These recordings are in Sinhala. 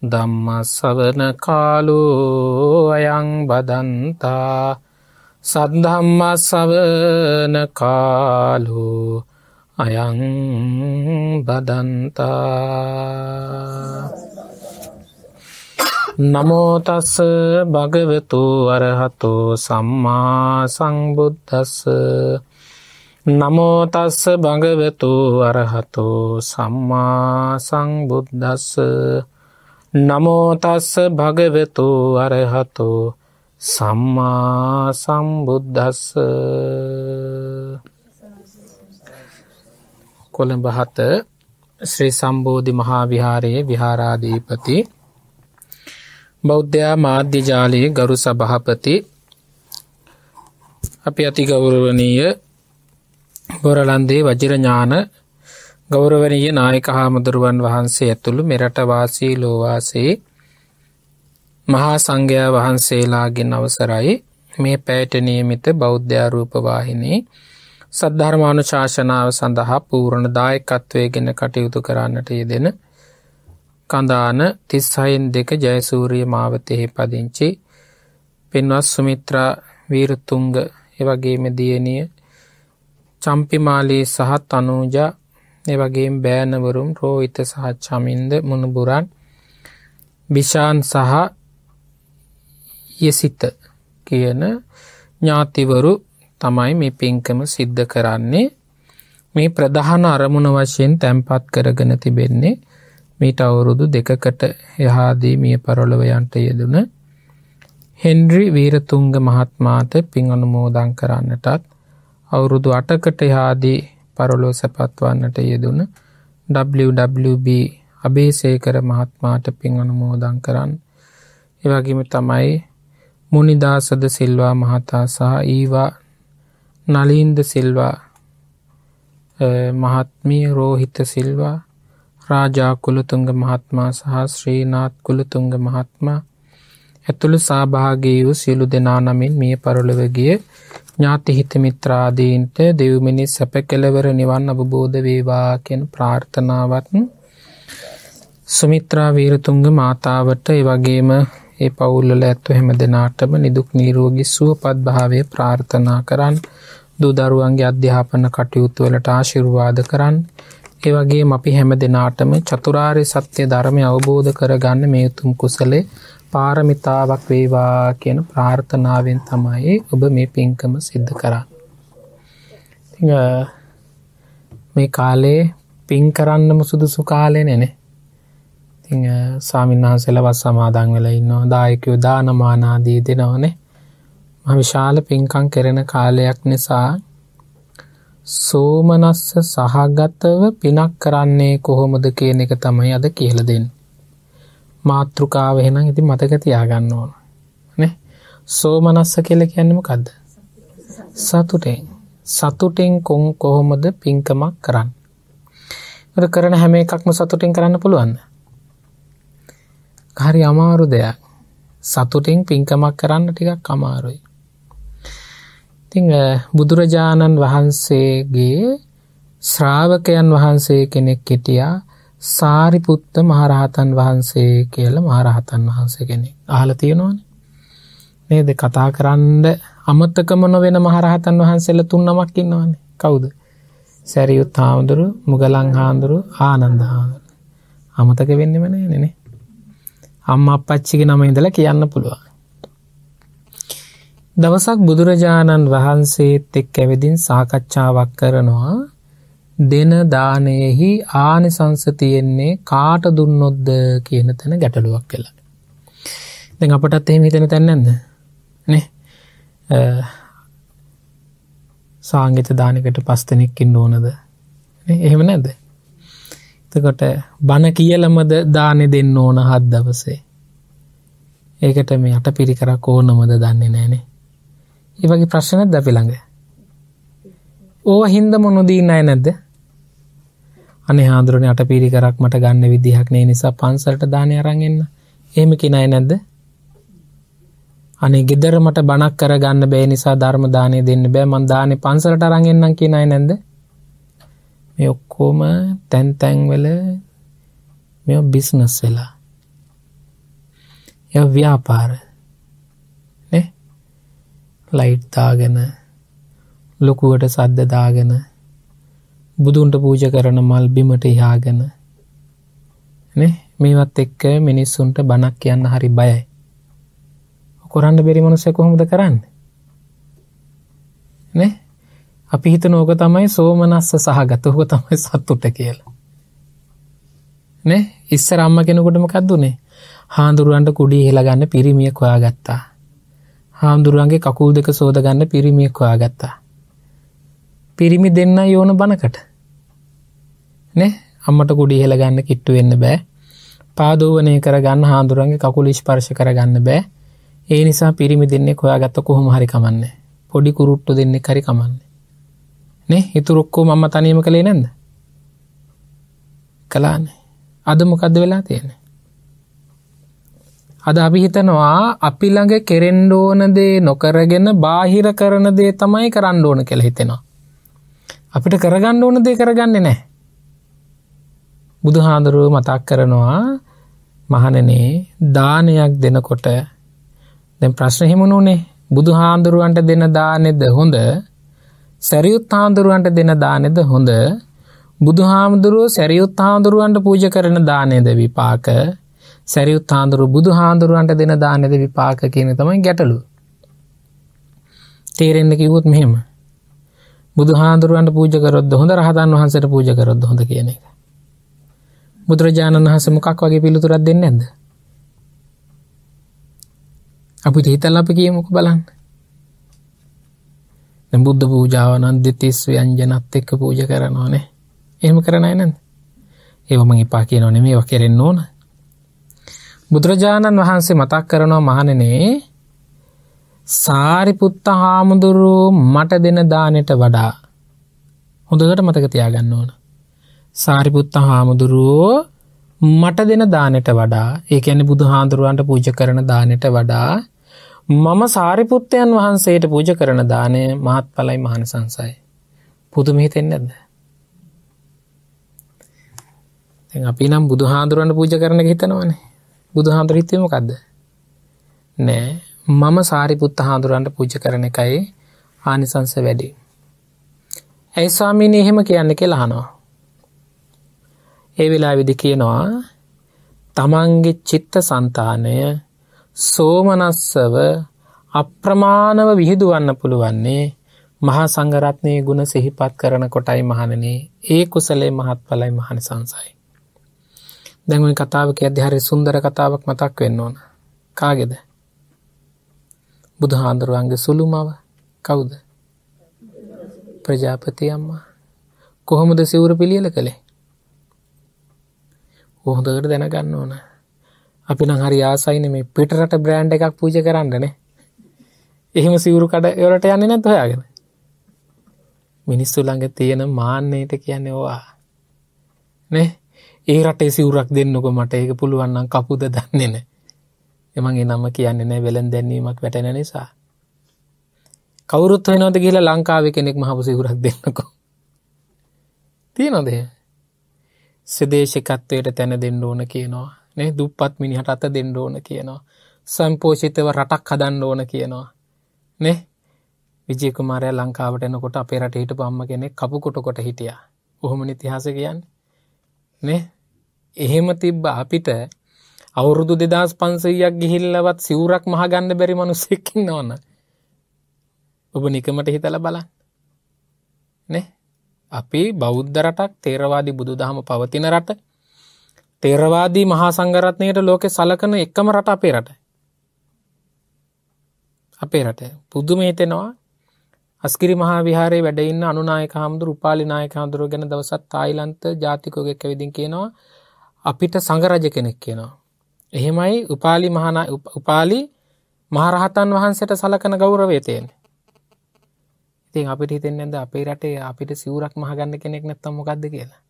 ධම්මස්සවන කාලු අයං බදන්තා සද්ධම්මස්සවන කාලු අයං බදන්තා නමෝතස්ස භගවතු අරහතෝ සම්මා සංබුද්ධස්ස නමෝතස්ස භගවතු අරහතෝ සම්මා සංබුද්ධස්ස නමෝතස්ස භගවෙතු අරහතෝ සම්මා සම්බුද්ධස්ස කොළඹ හත ශ්‍රී සම්බෝධි මහා විහාරයේ විහාරාධීපති බෞද්ධයා මාධ්‍යජාලයේ ගරු සභහපති අපි අතිගෞරවනීය ගොරලන්දේ වජිරඥාන ගෞරවනීය නායක හාමුදුරුවන් වහන්සේ ඇතුළු මෙරට වාසී ලෝවාසේ මහා සංඝයා වහන්සේලාගෙන් අවසරයි මේ පැයට නියමිත බෞද්ධාරූපවාහිනී සද්ධර්මානු ශාසනාව සඳහා පූරණ දායකත්වයගෙන කටයුතු කරන්නට යෙදෙන කඳාන තිස්හයින් දෙක ජයසූරිය මාවතයෙහි පදිංචි පෙන්වත් සුමිත්‍රා වීරතුංග එවගේම දියණිය චම්පිමාලී සහත් අනූජා ඒ වගේ බෑනවරුම් රෝහිත සහ චමින්ද මුණුබුරන් බිෂාන් සහ යෙසිත කියන ඥාතිවරු තමයි මේ පින්කම සිද්ධ කරන්නේ මේ ප්‍රධාන අරමුණ වශයෙන් තැන්පත් කරගෙන තිබෙන්නේ මීට අවුරුදු දෙකකට එහාදී මිය පරොලවයන්ට යෙදුන හෙන්රි වීරතුංග මහත්මාත පින් අනුමෝදං කරන්නටත් අවුරුදු අටකට එහාදී පරලෝ සැපත්වන්නට යෙදුන WWB අභේසේකර මහත්මාට පින් අනුමෝදන් කරන්න. එවගේම තමයි මුනිදාසද සිල්වා මහතා සහ ඒවා නලීන්ද සිල්වා මහත්මී රෝහිත සිල්වා රාජා කුළුතුංග මහත්මා සහ ශ්‍රීනාත් කුළුතුංග මහත්මා ඇතුළු සභාගේ වූ සියලු දෙනා නමින් මිය පරලොවගිය ඥාති හිත මිත්‍රාදීන්ට දෙව්මිනි සැප කෙලවර නිවන් අවබෝධ වේවා කියන ප්‍රාර්ථනාවත් සුමිත්‍රා වීරතුංග මාතාවට ඒ වගේම ඒ පවුල්වල ඇත්තු හැම දෙනාටම නිදුක් නිරෝගී සුවපත් භාවය ප්‍රාර්ථනා කරන් දූ දරුවන්ගේ අධ්‍යාපන කටයුතු වලට ආශිර්වාද කරන් ඒ වගේම අපි හැම දෙනාටම චතුරාර්ය සත්‍ය ධර්මය අවබෝධ කරගන්න මේ උතුම් කුසලයේ පාරමිතාවක් වේවා කියන ප්‍රාර්ථනාවෙන් තමයි ඔබ මේ පින්කම සිද්ධ කරන්න. ති මේ කාලේ පින් කරන්නම සුදුසු කාලය නෙනේ ති සාමින්හන්සෙලවස් සමාදං වෙල ඉන්නවා දායකයෝ දානමානාදී දෙනවනේ ම විශාල පින්කං කෙරෙන කාලයක් නිසා සෝමනස්ස සහගතව පිනක් කරන්නේ කොහොමද කියන එක තමයි අද කියලදෙන්. මාතෘකාව එහෙනම් ඉති මතක තියාගන්න ඕන නේ සෝමනස්ස කියල කියන්නම කද්ද සතුටෙන් සතුටෙන් කොන් කොහොමද පින්කමක් කරන්න කරන හැම එකක්ම සතුටෙන් කරන්න පුළුවන්ද හරි අමාරු දෙයක් සතුටින් පින්කමක් කරන්න ටිකක් අමාරුයි ඉතිං බුදුරජාණන් වහන්සේගේ ශ්‍රාවකයන් වහන්සේ කෙනෙක් කෙටියා සාරිපුත්ත මහරහතන් වහන්සේ කියල මහරහතන් වහන්සේ කෙනෙ අහල තියෙනවාන නේද කතා කරන්න අමත්තකමන වෙන මහරහතන් වහන්සේල තුන්නමක් ඉන්නවාන කවුද සැරියුත් හාමුදුරු මුගලං හාන්දුරු ආනන්ද හාදුර අමතක වෙන්නමන නන අම්ම අපපච්චික නම ඉඳල කියන්න පුළුවන් දවසක් බුදුරජාණන් වහන්සේත් එක් ඇවිදින් සාකච්ඡාවක් කරනවා දෙන දානයෙහි ආනිසංස තියෙන්නේ කාට දුන්නොද්ද කියන තැන ගැටලුවක් කියලා. දෙ අපටත් එහෙම හිතන තැන්නද නේ සාංගිත දානකට පස්තනෙක්කින් ඕනද එහෙම නැද එතකොට බණ කියලමද දානෙ දෙන්න ඕන හත් දවසේ ඒකට මේ අට පිරිකරක් ඕනමද දන්නේ නෑනේ ඒ වගේ ප්‍රශ්නත් දැපිළඟ ඕ හින්දම නොදී නෑ නැද්ද අනේ හාදුරණ අට පිරිකරක් මට ගන්න විදිහක් නේ නිසා පන්සලට දානය අරන්ගන්න එහෙම කිනයි නැද්ද අනේ ගෙදර මට බණක් කරගන්න බෑ නිසා ධර්ම දානය දෙන්න බෑ මන් දානෙ පන්සලට අරන්ගන්නම් කියනයි නැද්ද මේ ඔක්කෝම තැන් තැන්වල මෙ බිස්නස් වෙලා ය ව්‍යාපාර ලයිට් දාගෙන ලොකුවට සද්ද දාගෙන බුදුන්ට පූජ කරන මල් බිමට ඉහාගෙන මේවත් එක්ක මිනිස්සුන්ට බණක් කියන්න හරි බයයි. කොරන්න බැරි මනුස්ස කොහොමද කරන්න. අපි හිත නෝක තමයි සෝමනස්ස සහගත හෝ තමයි සත්තුට කියලා. ඉස්සර අම්ම කෙනකොටම කක්දුනේ හාදුරුවන්ට කුඩි හෙළගන්න පිරිමිය කොයා ගත්තා. හාමුදුරුවන්ගේ කකුල් දෙක සෝදගන්න පිරිමිය කොයා ගත්තා. පිරිමි දෙන්න යෝන බණකට. නෑ අම්මට කුඩි හෙළගන්න කිට්ටු වෙන්න බෑ පාදෝවනය කරගන්න හාදුරන්ගේ කකුල ෂ්පර්ශ කරගන්න බෑ ඒ නිසා පිරිමි දෙන්නේ කොයා ගත්ත කොහොම හරිකමන්න පොඩි කුරුට්ටු දෙන්නේ කරිකමන්නේ නේ හිතුරොක්කෝ මම තනීම කළේ නැද කලානේ අද මොකක්ද වෙලා තියෙන අද අභිහිතනවා අපි ළඟ කෙරෙන්්ඩෝන දේ නොකරගෙන බාහිර කරන දේ තමයි කරන්න ඕන කෙළ හිතෙනවා අපිට කරගන්න ඕන දේ කරගන්නේ නෑ බුදුහාඳුරුව මතක් කරනවා මහනනේ දානයක් දෙනකොට දැ ප්‍රශ්නහිමුණුනේ බුදු හාන්දුරුවන්ට දෙන දානෙද හොඳ සැරියුත් හාන්දුරුවන්ට දෙන දානෙද හොඳ බුදු හාමුදුරුව සැරියුත් හාමුදුරුවන්ට පූජ කරන දානයද විපාක සැරියුත් හාන්දුරු බුදු හාන්දුරුවන්ට දෙන දානෙද විපාක කියන තමයි ගැටලු තේරෙන්න්න කිවුත් මෙහෙම බුදු හාන්දුරුවන්ට පූජකරොද හොඳ රහතන් වහන්සට පූජකරොද හොඳ කියන එක බුදුරජාණන් වහස මොකක් වගේ පිළිතුරක් දෙන්න ඇද අපි හිතල් අප කියමුක බලන්න බුද්ධ පූජාවනන් දෙතිස් ව්‍යංජනත් එක්ක පූජ කරනවානේ එහෙම කරනයි නැද ඒවම එපා කියනවනේ මේවා කෙරෙන්න ඕන බුදුරජාණන් වහන්සේ මතක් කරනවා මහණනේ සාරිපුත්ත හාමුදුරුව මට දෙන දානෙට වඩා හොඳකට මතක තියාගන්න ඕන සාරිපුත්ත හාමුදුරුවෝ මට දෙන දානට වඩා ඒකැනි බුදු හාන්දුරුවන්ට පූජ කරන දානට වඩා මම සාරිපුත්තයන් වහන්සේට පූජ කරන දානය මහත් පලයි මහන සංසයි. පුදුම හිතෙන්න්නද. අපි නම් බුදු හාදුරුවන්ට පූජ කරන හිතනවනේ බුදු හාන්දුර හිතමකක්ද. නෑ මම සාරිපුත්ත හාදුරුවන්ට පූජ කරන එකයි ආනිසංස වැඩි. ඇයිස්වාමීනය එහෙම කියන්න කියලා හනවා. ඒ වෙලාවිදි කියනවා තමන්ගේ චිත්ත සන්තානය සෝමනස්සව අප්‍රමාණව විහිදුවන්න පුළුවන්නේ මහා සංගරත්නය ගුණ සිහිපත් කරන කොටයි මහණනේ ඒ කුසලේ මහත් පලයි මහනි සංසයි. දැන්ුවයි කතාවක අධ්‍යහරි සුන්දර කතාවක් මතක් වෙන්න ඕන. කාගෙද. බුදුහාන්දුරුවන්ගේ සුළුමව කවුද ප්‍රජාපති අම්මා කොහොමද සිවුර පිළියල කළේ අප හොඳකට දැනගන්න ඕන අපි නම් හරි ආසයින මේ පිටරට බ්‍රෑන්් එකක් පූජ කරන්නනේ එහෙම සිවුරු කඩ එවරට යන්න නැත් හොයාගෙන මිනිස්සු ළඟ තියෙන මාන්නයට කියන්නේ ඕවා නේ ඒ රටේ සිවුරක් දෙන්නක මට ඒක පුළුවන්නම් කපුද දන්නේන එමගේ නම කියන්නේ නෑ වෙලන් දැන්නීමක් වැටෙන නිසා කවුරුත් වෙනෝද කියලා ලංකාව කෙනෙක් මහපු සිවුරක් දෙන්නකෝ තියනොදේ සදේශකත්වයට තැන දෙන්න ඕන කියනවා නේ දුප්පත් මිනිහට අත දෙන්න ඕන කියනවා සම්පෝෂිතව රටක් හදන්න ඕන කියනවා නේ විජයකුමාරය ලංකාවට එනකොට අපේ රටට පම්ම කෙනෙ කපු කොට කොට හිටිය ඔහොම නිතිහාස කියන්න නේ එහෙම තිබ්බ අපිට අවුරුදු දෙදස් පන්සීයක් ගිහිල්ලවත් සිවරක් මහගන්න බැරි මනුස්සෙක්කින්න ඕන්න ඔබ නිකමට හිතල බලන්න නේ අපේ බෞද්ධ රටක් තේරවාදී බුදු දහම පවතින රට තේරවාදී මහා සංගරත්නයට ලෝකෙ සලකන එකම රට අපේ රට අපේ රට පුදුම හිතෙනවා අස්කිරි මහා විහාරේ වැඩඉන්න අනුනායක හාමුදුර උපාලිනායක හාමුදුරුව ගැන දවසත් තායිලන්ත ජාතිකෝගෙක් ඇවිදින් කියනවා අපිට සංගරජ කෙනෙක් කියනවා. එහෙමයි උපාලි මහානා උපාලි මහරහතන් වහන්සේට සලකන ගෞරවය තියෙන්නේ. ඉතින් අපිට හිතෙන් ඇද අපේ රටේ අපිට සිවරක් මහගන්න කෙනෙක් නැත්තම් මොකක්ද කියලා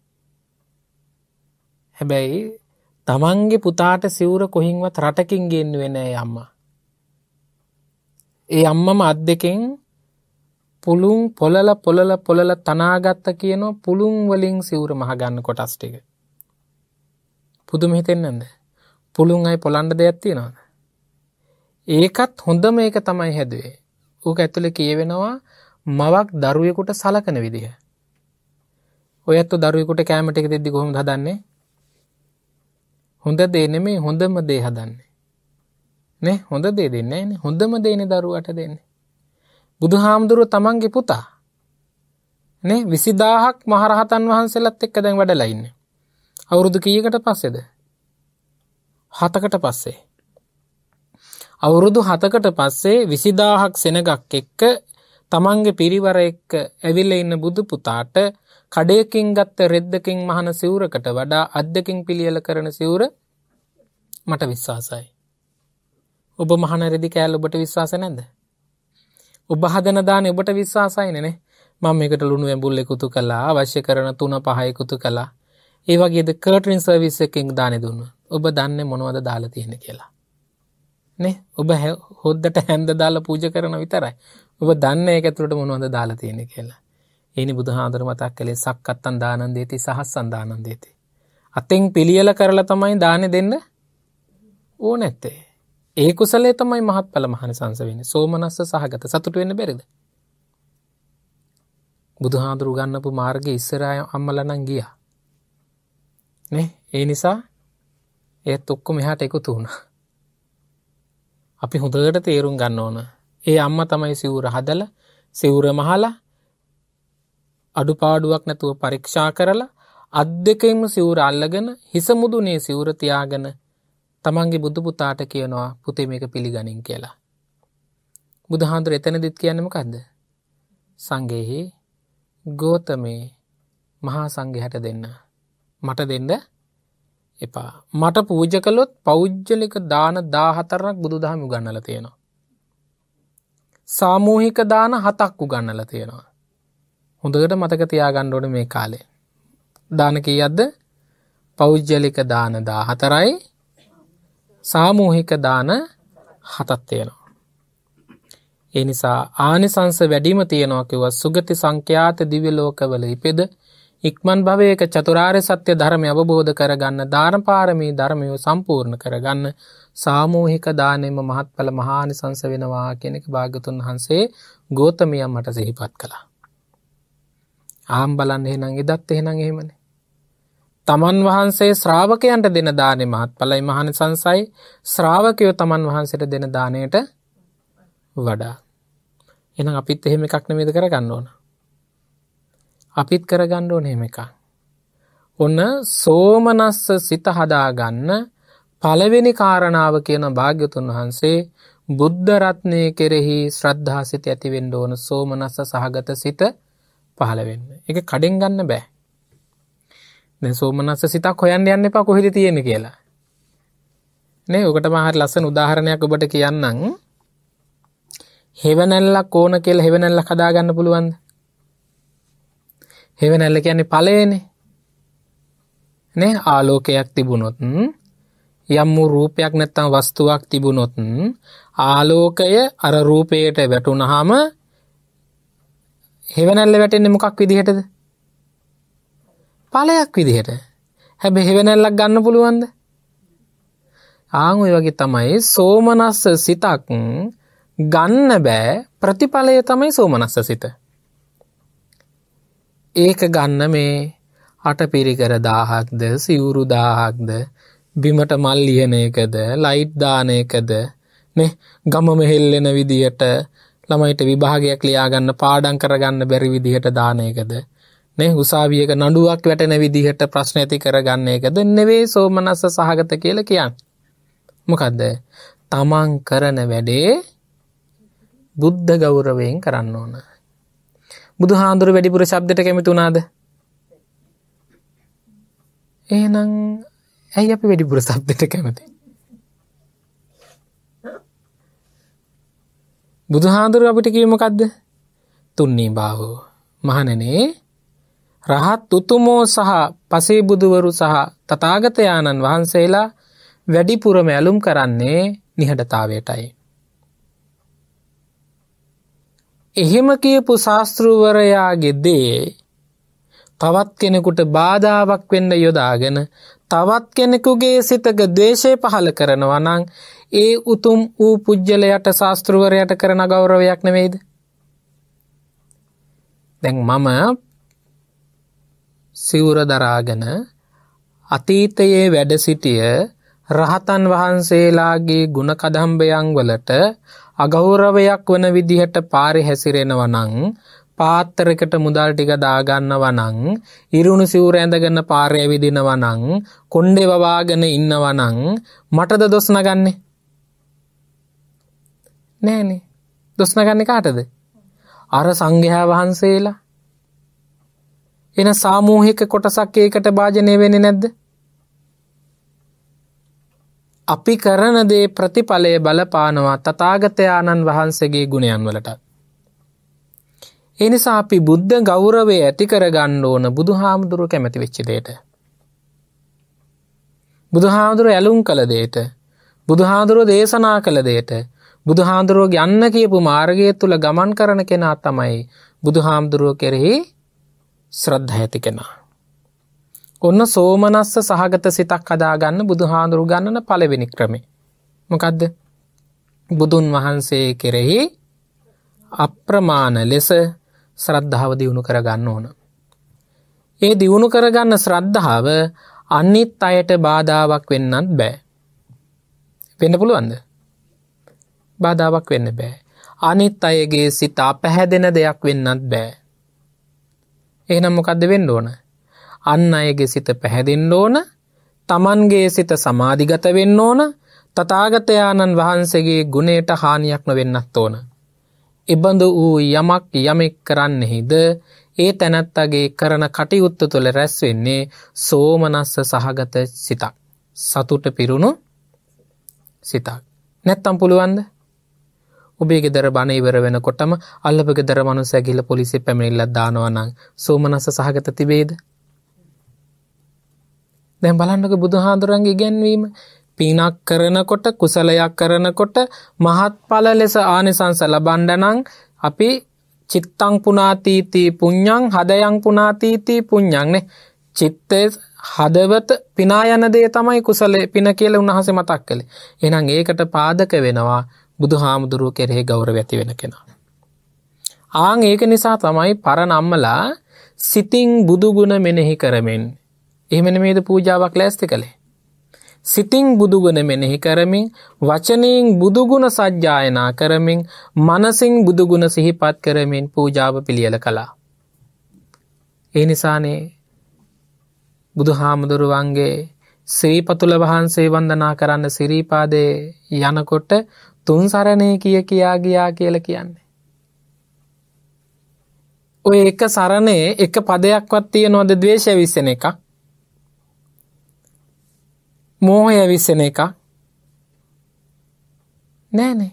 හැබැයි තමන්ගේ පුතාට සිවුර කොහින්වත් රටකින් ගෙන් වෙන අම්මා ඒ අම්මම අත් දෙකෙන් පුළුන් පොළල පොළල පොළල තනාගත්ත කියන පුළුන් වලින් සිවුර මහගන්න කොටස් ටික පුදුම හිතෙන්නද පුළුන් අයි පොළන්ඩ දෙයක් තියෙනවාද ඒකත් හොඳම ඒක තමයි හැදුවේ ඌක ඇතුළ කියවෙනවා මවක් දරුවෙකුට සලකන විදිහ. ඔයත් දරුවෙකුට කෑමටික දෙද්දි ගොම හදන්නේ හොඳ දේනෙමේ හොඳම දේ හදන්නේ. නෙ හොඳ දේ දෙන්නේ න හොඳම දේන දරුවට දෙන්නේ. බුදු හාමුදුරුව තමන්ගේ පුතා නේ විසිදාහක් මහරහතන් වහන්සේලත් එක්ක දැන් වැඩලයින්න. අවුරුදු කීකට පස්සෙද. හතකට පස්සේ. අවුරුදු හතකට පස්සේ විසිදාහක් සෙනගක් එක්ක තමන්ගේ පිරිවර එක්ක ඇවිල ඉන්න බුදු පුතාට කඩයකින් ගත්ත රෙද්දකින් මහන සිවුරකට වඩා අධ්‍යකින් පිළියල කරන සිවුර මට විශ්වාසයි. ඔබ මහන රෙදි කෑල් ඔබට විශ්වාස නැද. ඔබ හදනදාන ඔබට විශ්වාසයි නනේ මම එකට ලුණු ඇඹුල් එකුතු කලා අවශ්‍ය කරන තුන පහයකුතු කලා ඒවගේද කටරින් සර්විස් එකෙන් දානෙ දුන්න ඔබ දන්න මොනවද දාලා තියෙන කියලා. නේ ඔබ හොද්දට හැන්ද දාලා පූජ කරන විතරයි ඔබ දන්න ඒක ඇතුළට මොනොද දාලා තියෙන කියලා. ඒනි බුදුහාදර මතක් කළේ සක්කත්තන් දානන්දේති සහස් සන්දානන්දේති. අතෙන් පිළියල කරලා තමයි දානෙ දෙන්න ඕ නැත්තේ. ඒ කුසලේ තමයි මහත් පල මහනි සංස වෙන සෝමනස්ස සහගත සතුට වෙන්න බෙරිද. බුදුහාදුරු ගන්නපු මාර්ග ඉස්සරය අම්මලනං ගිය. ඒ නිසා ඒත් ඔක්කො මෙහාට එකතු වුණ. අපි හොඳට තේරුම් ගන්න ඕන ඒ අම්ම තමයි සිවුර හදල සිවුර මහලා අඩුපාඩුවක් නැතුව පරීක්ෂා කරලා අත් දෙකෙන්ම සිවුර අල්ලගෙන හිසමුදුනේ සිවුර තියාගෙන තමන්ගේ බුදුපුතාට කියනවා පුතේ මේක පිළිගනින් කියලා. බුදුහාන්දුර එතන දිත් කියන්නමකක්ද. සංගෙහි ගෝතමේ මහා සංඝහට දෙන්න. මට දෙන්න එපා. මට පූජ කළොත් පෞද්ජලික දාන දාහතරක් බුදුදහම ගන්නල තියෙනවා. සාමූහික දාන හතක්කු ගන්නල තියෙනවා. හොඳකට මතක තියාගණ්ඩෝන මේ කාලේ. දානකී අද්ද පෞද්ජලික දාන දා හතරයි සාමූහික දාන හතත්තියනවා. ඒ නිසා ආනිසංස වැඩිම තියෙනවා කිව සුගති සංඛ්‍යාත දිවිලෝකවල ඉපෙද ඉක්මන් භවයක චතුරාර් සත්‍ය ධර්මය අවබෝධ කරගන්න ධානපාරමී ධර්මයෝ සම්පූර්ණ කරගන්න සාමූහික දානෙම මහත්ඵල මහානි සංස වෙනවා කෙනෙක භාගතුන් වහන්සේ ගෝතමියම් මට සිහිපත් කළා. ආම් බලන්න එහෙනම් එදත් එහෙනම් එහෙමනේ. තමන් වහන්සේ ශ්‍රාවකයන්ට දෙන දානෙ මහත්ඵලයි මහානි සංසයි ශ්‍රාවකයෝ තමන් වහන්සේට දෙන දාණයට වඩා. එහෙනම් අපිත් එහෙම එකක් නෙමෙයිද කරගන්න ඕන. අපිත් කරගන්න ඕන එහෙම එකක්. ඔන්න සෝමනස්ස සිත හදාගන්න පළවෙනි කාරණාව කියන භාග්‍යතුන් වහන්සේ බුද්ධරත්නය කෙරෙහි ශ්‍රද්ධාසිත ඇතිවෙන්ඩ ඕන සෝමනස්ස සහගත සිත පහළවෙන්න එක කඩෙන් ගන්න බෑ සෝමනස්ස සිතක් හොයන් යන්න එපා කොහෙරි තියෙන කියලා නේ ඔකට මහර ලස්සන උදාහරණයක් ඔබට කියන්නම් හෙවනැල්ලක් ඕන කියල හෙවනැල්ල කදාගන්න පුළුවන්ද හෙවනැල්ල කියන්නේ පලේනේ නේ ආලෝකයක් තිබුණොත්න් යම් වූ රූපයක් නැත්තම් වස්තුවක් තිබුණොත් ආලෝකය අර රූපයට වැටුණහම හෙවනැල්ල වැටෙන්නේ මොකක් විදිහටද? ඵලයක් විදිහට. හැබැයි හෙවනැල්ලක් ගන්න පුළුවන්ද? ආන් ওই වගේ තමයි සෝමනස්ස සිතක් ගන්න බෑ ප්‍රතිඵලය තමයි සෝමනස්ස සිත. ඒක ගන්න මේ අටපිරිකර 1000ක්ද සිවුරු 1000ක්ද බිමට මල් ලියන එකද ලයිට් දාන එකද නේ ගම මෙහෙල්ලෙන විදියට ළමයිට විභාගයක් ලියාගන්න පාඩම් කරගන්න බැරි විදිහට දාන එකද නේ උසාවියක නඩුවක් වැටෙන විදිහට ප්‍රශ්න ඇති කරගන්න එකද නෙවෙයි සෝමනස්ස සහගත කියලා කියන්නේ මොකද්ද තමන් කරන වැඩේ බුද්ධ ගෞරවයෙන් කරන්න ඕන බුදුහාඳුර වැඩිපුර ශබ්දට කැමති උනාද එහෙනම් ඇයි අපි වැඩිපුර සබ්දට කැමති? බුදුහාඳුර අපිට කිව්වේ මොකද්ද? තුන්නේ භාවෝ. මහණනේ රහත් උතුමෝ සහ පසේ බුදුවරු සහ තථාගතයන්න් වහන්සේලා වැඩිපුරම ඇලුම් කරන්නේ නිහඬතාවයටයි. එහෙම කියපු ශාස්තෘවරයාගේ දේ තවත් කෙනෙකුට බාධාවක් වෙන්න යොදාගෙන තවත් කෙනෙකුගේ සිතක දේශය පහල කරනවා නං ඒ උතුම් වූ පුද්ගලයට ශාස්තෘවරයට කරන ගෞරවයක් නෙවෙයිද. දැන් මම සිවුර දරාගෙන අතීතයේ වැඩ සිටිය රහතන් වහන්සේලාගේ ගුණකදම්භයන් වලට අගෞරවයක් වන විදිහට පාරි හැසිරෙනවනං පාත්තරකට මුදල් ටික දාගන්න වනං ඉරුණු සිවුර ඇඳගන්න පාරය විදින වනං කොණ්ඩේ වවාගෙන ඉන්න වනං මටද දොස්නගන්නේ නෑනේ දොස්නගන්නේ කාටද අර සංඝයා වහන්සේලා එන සාමූහික කොටසක් ඒකට භාජනය වෙන්නේ නැද්ද අපි කරන දේ ප්‍රතිඵලය බලපානවා තථාගතයන්න් වහන්සේගේ ගුණයන් වලට එනිසා අපි බුද්ධ ගෞරවේ ඇතිකරගන්න ඕන බුදු හාමුදුරුව කැමැති වෙච්චිදේට. බුදුහාමුදුර ඇලුම් කළ දේට බුදුහාදුරුව දේශනා කළ දේට බුදුහාදුරුව යන්න කියපු මාර්ගය තුළ ගමන් කරන කෙනා තමයි බුදුහාමුදුරුව කෙරෙහි ශ්‍රද්ධ ඇති කෙනා. ඔන්න සෝමනස්ස සහගත සිතක් අදාගන්න බුදුහාදුරු ගන්නන පලවෙනි ක්‍රමේ. මොකදද බුදුන් වහන්සේ කෙරෙහි අප්‍රමාණ ලෙස ශ්‍රද්ධාව දියුණු කරගන්න ඕන. ඒ දියුණු කරගන්න ශ්‍රද්ධාව අන්නිත් අයට බාධාවක් වෙන්නත් බෑ. වෙන්න පුළුවන්ද. බාධාවක් වෙන්න බෑ. අනිත් අයගේ සිතා පැහැදෙන දෙයක් වෙන්නත් බෑ. එහනම් මොකක්ද වෙන්න ඕන. අන්න අයගේ සිත පැහැදින්න ඕන තමන්ගේ සිත සමාධිගත වෙන්න ඕන තතාගතයාණන් වහන්සේගේ ගුණේට හානියක් නොවෙන්නත් ඕන. එබඳු වූ යමක් යමෙක් කරන්නෙහිද ඒ තැනැත්තගේ කරන කටයුත්ත තුළ රැස්වෙන්නේ සෝමනස්ස සහගත සිතක්. සතුට පිරුණු සිතක්. නැත්තම් පුළුවන්ද ඔබේ ගෙදර බණ ඉවර වෙනකොටම අල්ලප ගෙදර මනුස්ස ඇගිල්ල පොලිසි පැමිණිල්ල දානවා නම් සෝමනස්ස සහගත තිබේද දැන් බලන්නක බුදුහාඳුරන්ගේ ඉගැන්වීම පිනක් කරනකොට කුසලයක් කරනකොට මහත්ඵල ලෙස ආනිසංස ලබන්ඩනං අපි චිත්තං පුනාතීතී පුඤ්ඤං හදයන් පුනාතීතී පුඤ්ඤං නේ චිත්තේ හදවත පිනායන දේ තමයි කුසලේ පින කියලා උන්වහන්සේ මතක් කළේ. එහෙනම් ඒකට පාදක වෙනවා බුදුහාමුදුරුව කෙරෙහි ගෞරවය ඇති වෙන කෙනා. ආන් ඒක නිසා තමයි පරණ අම්මලා සිතින් බුදු ගුණ මෙනෙහි කරමින් එහෙම නෙමේද පූජාවක් ලෑස්ති කළේ. සිතින් බුදුගුණ මෙනෙහි කරමින් වචනයෙන් බුදුගුණ සජ්ජායනා කරමින් මනසිං බුදුගුණ සිහිපත් කරමින් පූජාව පිළියල කළා. ඒ නිසානේ බුදු හාමුදුරුවන්ගේ ශ්‍රීපතුල වහන්සේ වන්දනා කරන්න සිරීපාදේ යනකොට තුන් සරණය කිය කියා ගියා කියල කියන්නේ. ඔය එක සරණය එක පදයක්වත් තිය නොද දවේශය විසෙන එකක් මෝහය ඇවිස්සෙන එක නෑනේ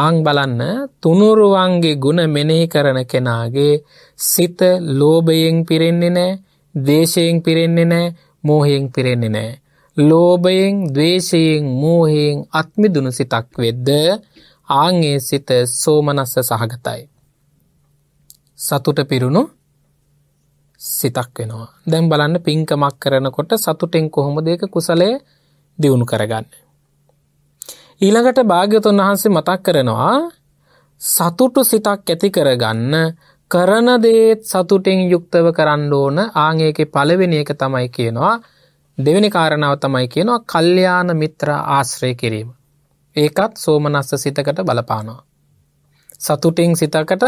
ආං බලන්න තුනුරුවන්ගේ ගුණ මෙනෙහි කරන කෙනාගේ සිත ලෝභයෙන් පිරෙන්නේ නෑ දේශයෙන් පිරෙන්නේ නෑ මෝහයෙන් පිරෙන්නේ නෑ. ලෝභයෙන් දවේශයෙන් මෝහයෙන් අත්මිදුුණු සිතක් වෙද්ද ආංගේ සිත සෝමනස්ස සහගතයි. සතුට පිරුණු සිතක් වෙනවා. දැන් බලන්න පින්කමක් කරනකොට සතුටෙන් කොහොම දෙක කුසලේ දියුණු කරගන්න. ඊළඟට භාග්‍යතුන් වහන්සේ මතක් කරනවා සතුටු සිතක් ඇති කරගන්න කරන දේත් සතුටෙන් යුක්තව කරන්න ඕන ආංඒකෙ පළවෙනි එක තමයි කියනවා දෙවැනි කාරණාව තමයි කියනවා කල්්‍යයාන මිත්‍ර ආශ්‍රය කිරීම. ඒකත් සෝමනස්ස සිතකට බලපානවා. සතුටින් සිතකට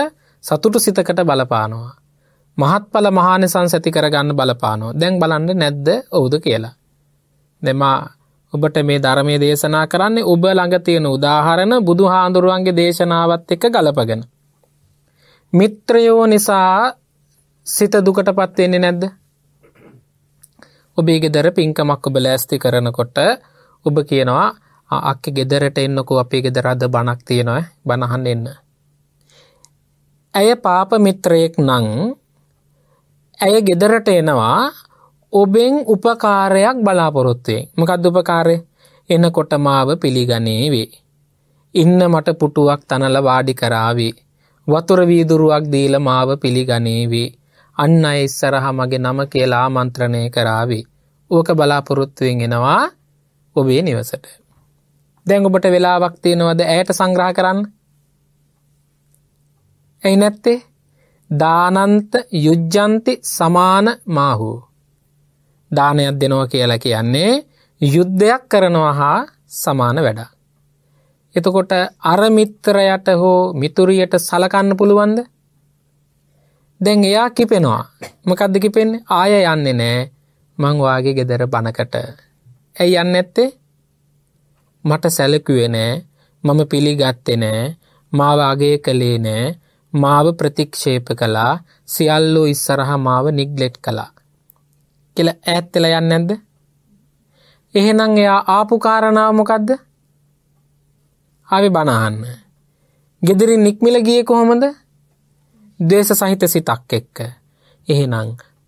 සතුටු සිතකට බලපානවා. මහත්ඵල මහානි සංසැති කරගන්න බලපානෝ දැන් බලන්න නැද්ද ඔවුද කියලා. දෙමා ඔබට මේ ධර්මය දේශනා කරන්නේ ඔබ ළඟතියෙන උදාහරණ බුදු හාන්දුරුවන්ගේ දේශනාවත් එක ගලපගෙන. මිත්‍රයෝ නිසා සිත දුකට පත්වෙන්නේ නැද්ද. ඔබේ ගෙදර පින්කමක් ඔබ ලෑස්ති කරනකොට ඔබ කියනවා අක්ක ගෙදරට එන්නකු අපේ ගෙදරද බණක් තියෙනවා බණහන්න එන්න. ඇය පාප මිත්‍රයෙක් නං ඇය ගෙදරට එනවා ඔබෙන් උපකාරයක් බලාපොරොත්තුවේ මකද උපකාරය එනකොට මාව පිළිගනේ වේ. ඉන්න මට පුටුවක් තනල වාඩි කරාවේ. වතුර වීදුරුවක් දීල මාව පිළිගනේ වේ. අන්න ඉස්සරහ මගේ නම කියලා මන්ත්‍රණය කරාවේ. ඕක බලාපොරොත්තුවෙන් එනවා ඔබේ නිවසට. දැන් ඔබට වෙලාවක් තියෙනවද ඇයට සංග්‍රහ කරන්න? ඇයි නැත්තේ? දානන්ත යුජ්ජන්ති සමාන මාහු. දානයක් දෙනව කියලා කියන්නේ යුද්ධයක් කරනවා හා සමාන වැඩ. එතකොට අරමිත්‍රයට හෝ මිතුරියට සලකන්න පුළුවන්ද. දැන් එයා කිපෙනවා මකදදි කිපෙන් ආය යන්නේ නෑ මංවාගේ ගෙදර බණකට. ඇයි යන්න ඇත්තේ මට සැලකුවේ නෑ මම පිළිගත්තෙ නෑ මාවාගේ කළේ නෑ මාව ප්‍රතික්ෂේප කලා සියල්ලෝ ඉස්සරහ මාව නිග්ලෙට් කලා කියල ඇත් වෙලා යන්න ඇද එහෙනම් එයා ආපු කාරණාවමොකක්ද ආවි බණහන්න ගෙදරින් නික්මිල ගිය කොහොමද දේශ සහිත සිතක් එක්ක එහෙනම්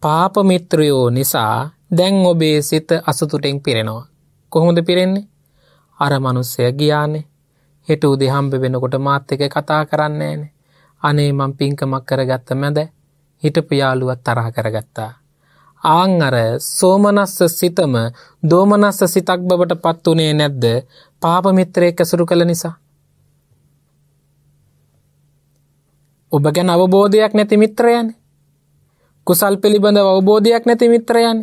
පාපමිත්‍රයෝ නිසා දැන් ඔබේ සිත අසතුටෙන් පිරෙනවා කොහොමද පිරෙන්නේ අර මනුස්සය ගියානෙ හෙට උදෙහම්බ වෙනකොට මාත් එක කතා කරන්නේ නෑ අනේ මං පිංකමක් කරගත්ත මැද හිටපු යාළුවත් තරහ කරගත්තා. ආං අර සෝමනස්ස සිතම දෝමනස්ස සිතක් බවට පත් වනේ නැද්ද පාපමිත්‍රයෙක් ඇසුරු කළ නිසා. ඔබ ගැන අවබෝධයක් නැති මිත්‍රයන් කුසල් පිළිබඳ අවබෝධයක් නැති මිත්‍රයන්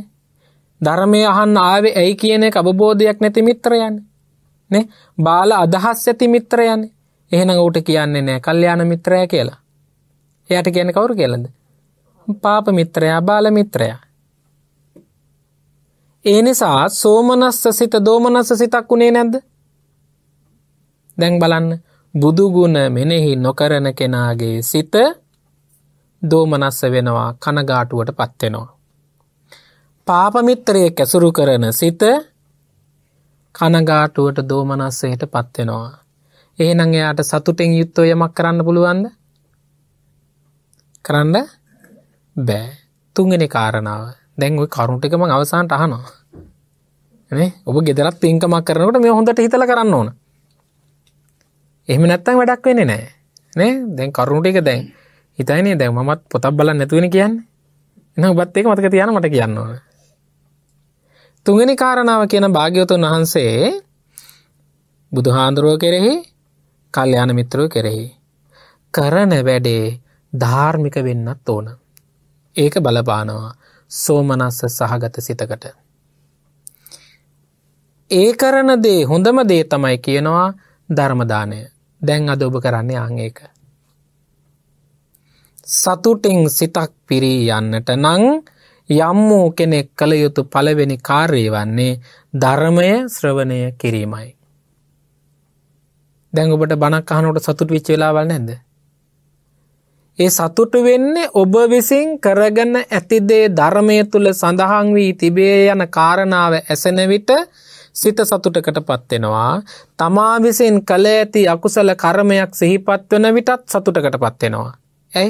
ධර්මය අහන් ආවේ ඇයි කියන එක අවබෝධයක් නැති මිත්‍රයන් නේ බාල අදහස් ඇති මිත්‍රයන් එහෙන ඌට කියන්නේ නෑ කල්්‍යයාන මිත්‍රය කියලා. එයට කියන කවුරු කියලද. පාප මිත්‍රයා බාල මිත්‍රයා. ඒ නිසා සෝමනස්ස සිත දෝමනස්ස සිතක් වුණේ නැද්ද. දැන් බලන්න බුදුගුණ මෙනෙහි නොකරන කෙනාගේ සිත දෝමනස්ස වෙනවා කනගාටුවට පත්වෙනවා. පාපමිත්‍රය කැසුරු කරන සිත කනගාටුවට දෝමනස්සයට පත්වෙනවා. එහෙනම් එයාට සතුටෙන් යුක්තව යමක් කරන්න පුළුවන්ද? කරන්න බෑ. තුන්වෙනි කාරණාව. දැන් ওই කරුණ ටික මම අවසානට අහනවා. නේ? ඔබ ගෙදරත් පින්කමක් කරනකොට මේ හොඳට හිතලා කරන්න ඕන. එහෙම නැත්තම් වැඩක් වෙන්නේ නැහැ. නේ? දැන් කරුණ ටික දැන් හිතන්නේ දැන් මමත් පොතක් බලන්න නැතුවනේ කියන්නේ. එහෙනම් ඔබත් ඒක මතක තියාන මට කියන්න ඕන. තුන්වෙනි කාරණාව කියන භාග්‍යවතුන් වහන්සේ බුදුහාඳුරෝ කෙරෙහි කල්්‍යයාන මිත්‍රව කෙරෙහි. කරන වැඩේ ධාර්මික වෙන්නත් ඕන. ඒක බලපානවා සෝමනස්ස සහගත සිතකට. ඒ කරන දේ හොඳම දේ තමයි කියනවා ධර්මදානය දැන් අද ඔබ කරන්නේ අංඒක. සතුටිං සිතක් පිරී යන්නට නං යම්මූ කෙනෙක් කළ යුතු පළවෙනි කාර්ය වන්නේ ධර්මය ශ්‍රවණය කිරීමයි. දැන් ඔබට බණක් අහනට සතුට විච් වෙලාවල් නැද්ද. ඒ සතුට වෙන්නේ ඔබ විසින් කරගන්න ඇතිදේ ධර්මය තුළ සඳහන් වී තිබේ යන කාරණාව ඇසෙන විට සිත සතුටකට පත්වෙනවා. තමා විසින් කළ ඇති අකුසල කර්මයක් සිහිපත් වන විටත් සතුටකට පත්වෙනවා. ඇයි?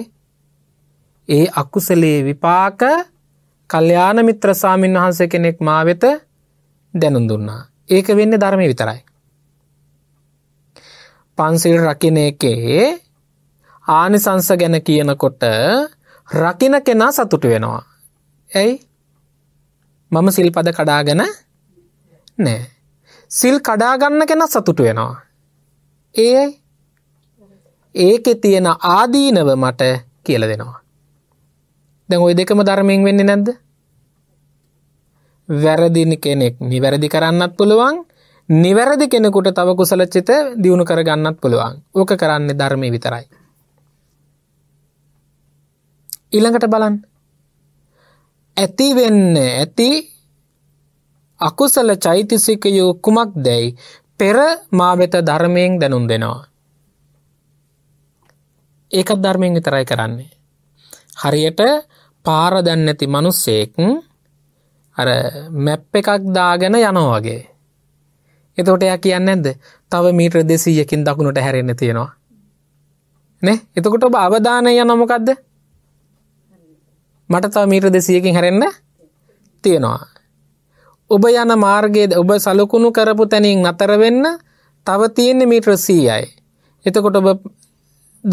ඒ අකුසලේ විපාක කල්්‍යාන මිත්‍ර සාමීන් වහන්සේ කෙනෙක් මා වෙත දැනුන් දුන්නා. ඒක වෙන්නේ ධර්මය විතරයි. පන්සිල් රකින එකේ ආනිසංස ගැන කියනකොට රකින කෙනා සතුටු වෙනවා. ඇයි මම සිල්පද කඩාගෙන නෑ. සිල් කඩාගන්න කෙන සතුටු වෙනවා. ඒ ඒකෙ තියෙන ආදීනව මට කියල දෙනවා. දැන් ඔය දෙකම ධර්මයෙන් වෙන්නේ නැද්ද? වැරදිනි කෙනෙක් නිවැරදි කරන්නත් පුළුවන් නිවැරදි කෙනෙකුට තව කුසලච්චිත දියුණු කරගන්නත් පුළුවන් ඕක කරන්න ධර්මය විතරයි. ඊළඟට බලන් ඇතිවෙන්න ඇති අකුසල චෛතිසිකයෝ කුමක් දැයි පෙර මාවෙත ධර්මයෙන් දැනුම් දෙනවා. ඒකත් ධර්මයෙන් විතරයි කරන්නේ. හරියට පාර දැන්නැති මනුස්සේක් අර මැප් එකක් දාගෙන යනෝ වගේ. එතකොට එයා කියන්න ඇද තව මීට්‍ර දෙසීයකින් දකුණට හැරෙන්න තියෙනවා නේ එතකොට ඔබ අවධානය නොමකක්ද මට තව මීට්‍ර දෙසියකින් හැරෙන්න තියෙනවා ඔබ යන මාර්ගයේද ඔබ සලකුණු කරපු තැනින් නතර වෙන්න තව තියෙන්නේ මීට්‍ර 100යි. එතකොට ඔබ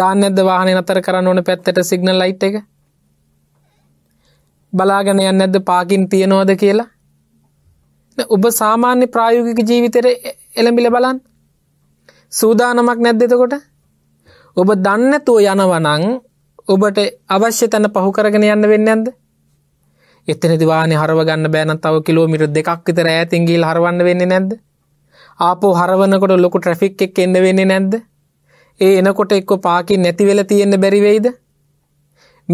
දාන්නේ නැද්ද වාහනේ නතර කරන්න ඕන පැත්තට සිග්නල් ලයිට් එක? බලාගෙන යන්නේ නැද්ද පාකින් තියනවද කියලා? ඔබ සාමාන්‍ය ප්‍රායෝගික ජීවිතයට එළඹිල බලන් සූදානමක් නැද්දෙතකොට ඔබ දන්නතුව යනවනං ඔබට අවශ්‍ය තැන පහු කරගෙන යන්න වෙන්න ඇද එතන දිවාන හරවගන්න බෑන තව කිලෝමිට දෙකක් විතර ඇතින්ගේල් හරවන්න වෙන්න නැද්ද ආපෝ හරවනකොට ලොකු ට්‍රෆික් එක් එන්න වෙන්නේ නැද්ද ඒ එනකොට එක්ක පාකින් නැතිවෙල තියෙන්න බැරිවෙයිද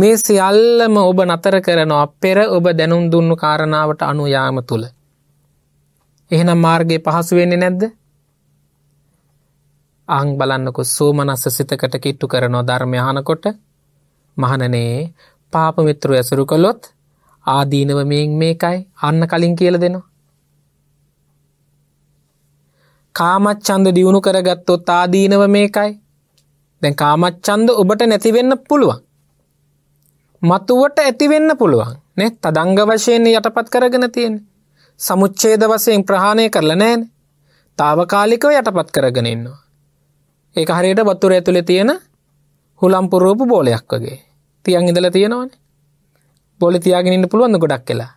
මේ සියල්ලම ඔබ නතර කරනවා පෙර ඔබ දැනුම් දුන්නු කාරණාවට අනුයාම තුළ එහෙනම් මාර්ගය පහසු වෙන්නේ නැද්ද? අං බලන්නකො සෝමනස්ස සිතකට කිට්ටු කරනෝ ධර්මය අහනකොට මහණනේ පාප මිත්‍රය ඇසුරු කළොත් ආදීනව මේන් මේකයි අන්න කලින් කියලා දෙනවා. කාමච්ඡන්ද දියුණු කරගත්තොත් ආදීනව මේකයි. දැන් කාමච්ඡන්ද ඔබට නැති වෙන්න පුළුවන්. මතුවට ඇති වෙන්න පුළුවන්. නේ තදංග වශයෙන් යටපත් කරගෙන තියෙන්නේ. සමුච්චේද වසයෙන් ප්‍රහාණය කරලා නෑන තාවකාලිකව යටපත් කරගෙනන්නවා. ඒක හරියට බත්තුර ඇතුළෙ තියෙන හුළම්පුරූපු බෝලයක් වගේ තියන් ඉඳල තියෙනවන බොලි තියාගෙනන්න පුළුවන්ද ගොඩක් කියලා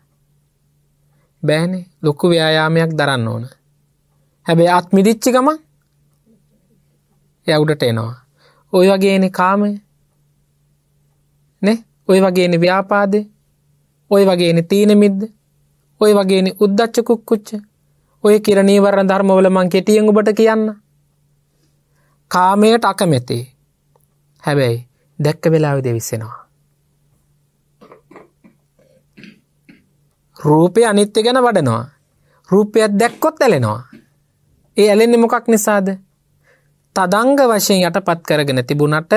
බෑනෙ ලොක්කු ව්‍යයාමයක් දරන්න ඕන හැබැයි අත්මිදිච්චි ගම යවුඩට එනවා ඔය වගේන කාමය නෙ ඔය වගේන ව්‍යාපාදය ඔය වගේන තීන මිද්ද ඔය වගේනි උද්දච්ච කුක්කුච්ච ඔය කිරණීවරණ ධර්මවල මං කෙටියෙන් ඔබට කියන්න. කාමයට අකමැති. හැබැයි දැක්ක වෙලාවේ දෙවිස්සෙනවා. රූපය අනිත්‍ය ගැන වඩනවා. රූපයක් දැක්කොත් ඇලෙනවා. ඒ ඇලෙන්නේ මොකක් නිසාද? තදංග වශයෙන් යටපත් කරගෙන තිබුණට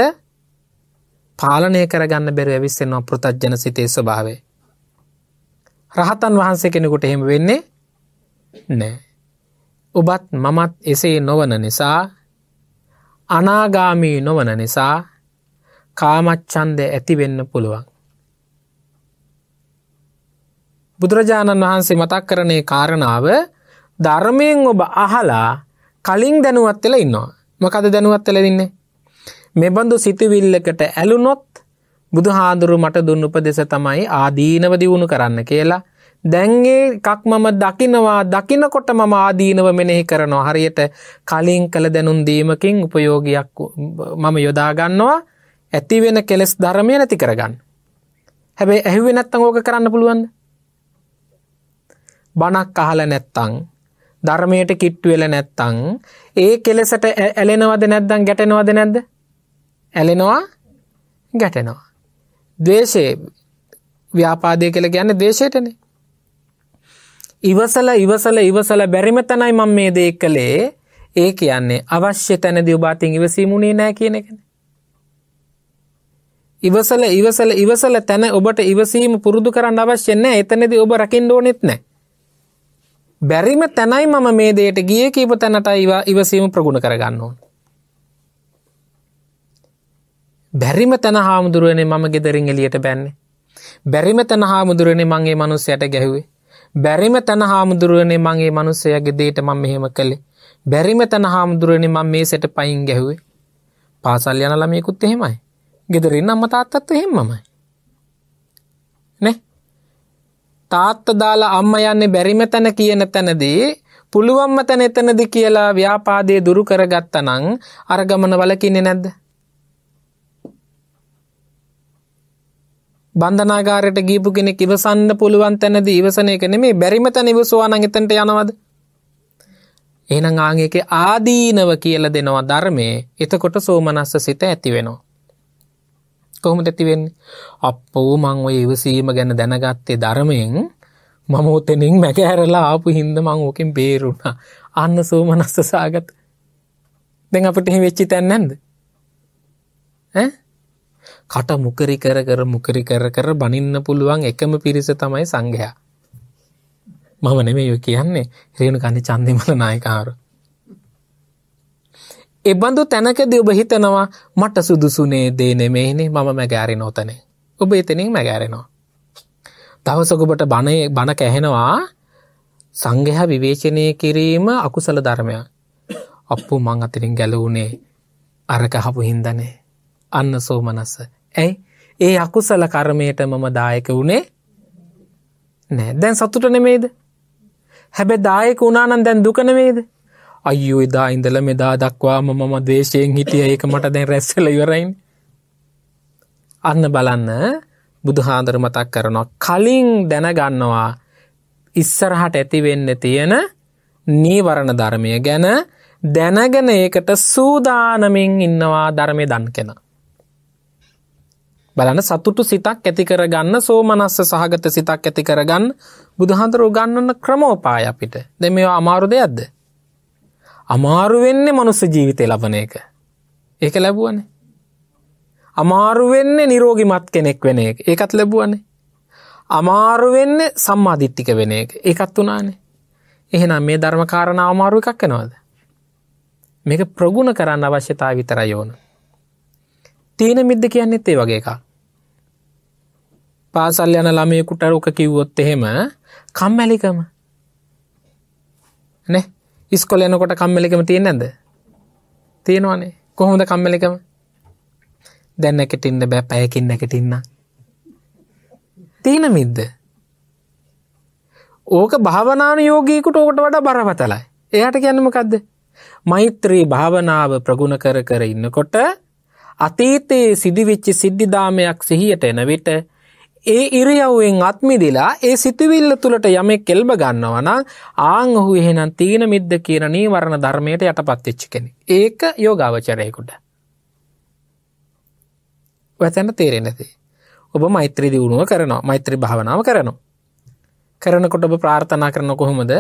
පාලනය කරගන්න බැරුව ඇවිස්සෙනවා පෘථජන සිතේ ස්වභාවය. රහතන් වහන්සේ කෙනෙකුට එහෙම වෙන්නේ නෑ. ඔබත් මමත් එසේ නොවන නිසා අනාගාමී නොවන නිසා කාමච්චන්ද ඇතිවෙන්න පුළුවන්. බුදුරජාණන් වහන්සේ මතක් කරනේ කාරණාව ධර්මයෙන් ඔබ අහලා කලින් දැනුවත් වෙලා ඉන්නවා. මොකද දැනුවත් වෙලා ඉන්නේ? මෙබඳු සිතුවිල්ලකට ඇලුනොත් බුදු හාදුරු මට දුන්න උපදෙස තමයි ආදීනව දියුණු කරන්න කියලා. දැන්ගේ එකක් මම දකිනවා දකිනකොට මම ආදීනව මෙනෙහි කරනවා හරියට කලින් කළ දැනුන් දීමකින් උපයෝගයක් මම යොදාගන්නවා ඇතිවෙන කෙලෙස් ධර්මය නැති කරගන්න. හැබැයි ඇහුවෙ නැත්තං ඕක කරන්න පුළුවන්. බණක් අහල නැත්තං ධර්මයට කිට්ටු වෙල නැත්තං ඒ කෙලෙසට ඇලෙනවද නැද්දං ගැටෙනවද නැද්ද ඇලෙනවා ගැටෙනවා දේශය ව්‍යාපාදය කළ ගැන්න දේශයටන ඉවසල ඉවසල ඉවසල බැරිම තනයි මං මේ දේ කළේ ඒ කියන්නේ අවශ්‍ය තැනද ඔබාතින් ඉවසීමුණේ නෑ කියන එකන ඉවසල ඉවසල ඉවසල තැන ඔබට ඉවසීම පුරුදු කරන්න අවශ්‍යන්න එතනද ඔබ රකිින් ඕනෙත් නෑ බැරිම තැනයි මම මේ දේට ගිය කීප තැනට ඉවා ඉවසීම ප්‍රගුණ කරගන්න ඕන බැරිම තැන හාමුදුරුවනේ මම ගෙදරින් එලියට බැන්නේ. බැරිම තැන හාමුදුරුවනේ මගේ මනුස්සයට ගැහුවේ. බැරිම තැන හාමුදුරුවනේ මගේ මනුස්සයගේ දේට මම මෙහෙම කළේ. බැරිම තැන හාමුදුරුවනේ මම මේ සෙට පයින් ගැහුවේ. පාසල් යන ළමයෙකුත් එහෙමයි. ගෙදරින් අම්ම තාත්තත් එහෙමමයි. නේ? තාත්තා දාලා අම්ම යන්නේ බැරිම තැන කියන තැනදී පුළුවන්ම තැන එතනදී කියලා ව්‍යාපාදයේ දුරු කරගත්තා නම් අර ගමන වලකින්නේ නැද්ද? බන්ධනාගාරයට ගීපු කෙනෙක් ඉවසන්න පුළුවන් තැනද ඉවසන එක නෙමේ බැරිමත නිවසවාන එතැට යනවද. එහනම් ආගේක ආදීනව කියල දෙනවා ධර්මය එතකොට සෝමනස්ස සිත ඇති වෙනවා. කොහොමට ඇතිවෙන් අපෝ මං ඔය ඉවසීම ගැන දැනගත්තේ ධර්මයෙන් මම උතෙනින් මැකඇරලා ආපු හින්ද මං ඕකින් බේරුුණා අන්න සෝමනස්ස සාගත දෙ අපට හි වෙච්චි තැන්නැද? ඇ? කට මුකරි කර කර මුකරි කර කර බනින්න පුළුවන් එකම පිරිස තමයි සංඝයා. මම නෙමෙයි ඔය කියන්නේ රේණුකාන්ති චන්දිමල නායකහරු. එබඳු තැනකදී ඔබ හිතනවා මට සුදුසුනේ දේ නෙමෙයිනේ මම මැගෑරෙන ඔතනේ. ඔබ එතනින් මැගෑරෙනවා. දවසක ඔබට බණ බණ කැහෙනවා සංඝයා විවේචනය කිරීම අකුසල ධර්මයක්. අප්පු මං අතරින් ගැලවුනේ අර කහපු හින්දනේ අන්න සෝමනස්ස. ඇයි ඒ අකුසල කර්මයට මම දායක වුණේ නෑ දැන් සතුට නෙමේද. හැබැ දායක වුණානන් දැන් දුකනවේද. අයු එදා ඉඳල මෙදා දක්වාම මම දේශයෙන් හිටිය ඒක මට දැන් රැස්සල ඉවරයින්. අන්න බලන්න බුදුහාන්දර මතක් කරනවා කලින් දැනගන්නවා ඉස්සරහට ඇතිවෙන්න තියෙන නීවරණ ධර්මය ගැන දැනගෙන ඒකට සූදානමින් ඉන්නවා ධර්මය දන් කෙනා. බලන්න සතුටු සිතක් ඇති කරගන්න සෝමනස්ස සහගත සිතක් ඇති කරගන්න බුදුහන්තර උගන්නන්න ක්‍රමෝපාය අපිට. දැන් මේවා අමාරු දෙයක්ද? අමාරු වෙන්නේ මනුස්ස ජීවිතේ ලබන එක. ඒක ලැබුවනේ. අමාරු වෙන්නේ නිරෝගිමත් කෙනෙක් වෙන එක. ඒකත් ලැබුවනේ. අමාරු වෙන්නේ සම්මාදිට්ඨික වෙන එක. ඒකත් උනානේ. එහෙනම් මේ ධර්ම කාරණා අමාරු එකක් වෙනවද? මේක ප්‍රගුණ කරන්න අවශ්‍යතාව විතරයි ඕන. තීන මිද්ද කියන්නේත් ඒ වගේ එකක්. පාසල් යන ළමයකුට රෝක කිව්වොත් එහෙම කම්මැලිකම නෑ ඉස්කොල යනකොට කම්මලිකම තියෙන ඇද තියෙනවානේ කොහොමද කම්මලිකම දැන්න එකටින්න බෑ පැයකින්න එකටින්න තියෙන මිද්ද ඕක භාවනාන යෝගීකුට ඕකට වඩ බරපතලයි එයාට ගැන්නමකක්ද මෛත්‍රී භාවනාව ප්‍රගුණ කර කර ඉන්නකොට අතීතයේ සිදිවිච්චි සිද්ධිදාමයක් සිහියට එන විට ඒ ඉරියව්වෙන් අත්මිදිලා ඒ සිතුවිල්ල තුළට යමෙක් කෙල්බ ගන්නවන ආං ඔහු එහෙනම් තීන මිද්ද කියන නීවරණ ධර්මයට යටපත්තිච්චි කෙනෙ. ඒක යෝගාවචරයකුට. වැතැන තේරෙනති. ඔබ මෛත්‍රී දියුණුව කරනවා මෛත්‍රී භාවනාව කරනවා. කරනකොට ඔබ ප්‍රාර්ථනා කරන කොහොමද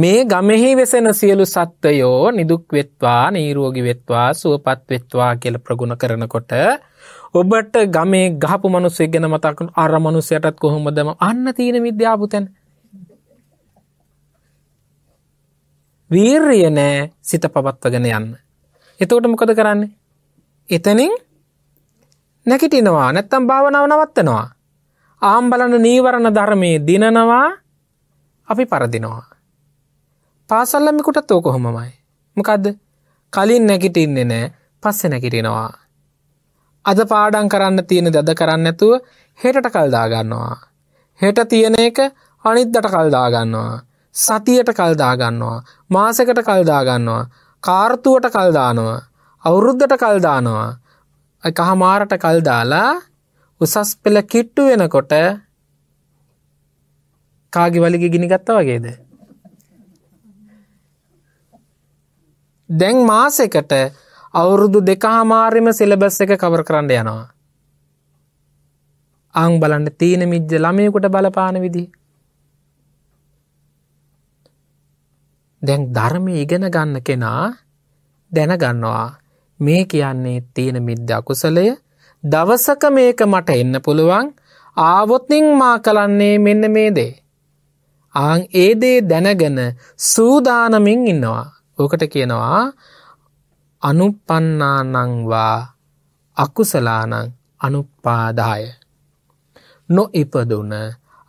මේ ගමෙහි වෙසෙන සියලු සත්වයෝ නිදුක් වෙත්වා නීරෝගි වෙත්වා සුවපත් වෙත්වා කියල ප්‍රගුණ කරනකොට ඔබට ගමේ ගහපු මනුස්සේ ගැන මතකන අර මනුස්සයටත් කොහොමදම අන්න තියෙන විද්‍යාපුතැන් වීර්ය නෑ සිත පවත්වගෙන යන්න එතෝට මොකද කරන්නේ එතනින් නැකිටිනවා නැත්තම් භාවනාව නවත්තනවා ආම් බලන්න නීවරණ ධර්මයේ දිනනවා අපි පරදිනවා පාසල්ලමිකුටත් ඕකොහොමමයි මොකක්ද කලින් නැගිටින්නේ නෑ පස්සෙ නැකිටිනවා අද පාඩන් කරන්න තියෙන දද කරන්න ඇතුව හෙටට කල්දාගන්නවා. හෙට තියෙන එක අනිද්දට කල්දාගන්නවා. සතියට කල්දාගන්නවා. මාසකට කල්දාගන්නවා. කාර්තුවට කල්දානවා. අවුරුද්ධට කල්දානවා. කහමාරට කල්දාලා උසස් පෙළ කිට්ටු වෙනකොට කාගි වලිග ගිනිගත්ත වගේද. දැන් මාසෙකට අවුරුදු දෙකහාමාරයම සෙලබස් එක කවර කරන්න යනවා. අං බලන්න තීන මිද්ජ ළමයකුට බලපාන විදි. දැන් ධර්මය ඉගෙන ගන්න කෙනා දැනගන්නවා මේ කියන්නේ තියෙන මිද්ද අකුසලය දවසක මේක මට එන්න පුළුවන් ආවොත්නින් මා කලන්නේ මෙන්න මේ දේ. ආං ඒ දේ දැනගෙන සූදානමින් ඉන්නවා. ඕකට කියනවා අනුපන්නානංවා අකුසලානං අනුපාදාය. නොඉපදුන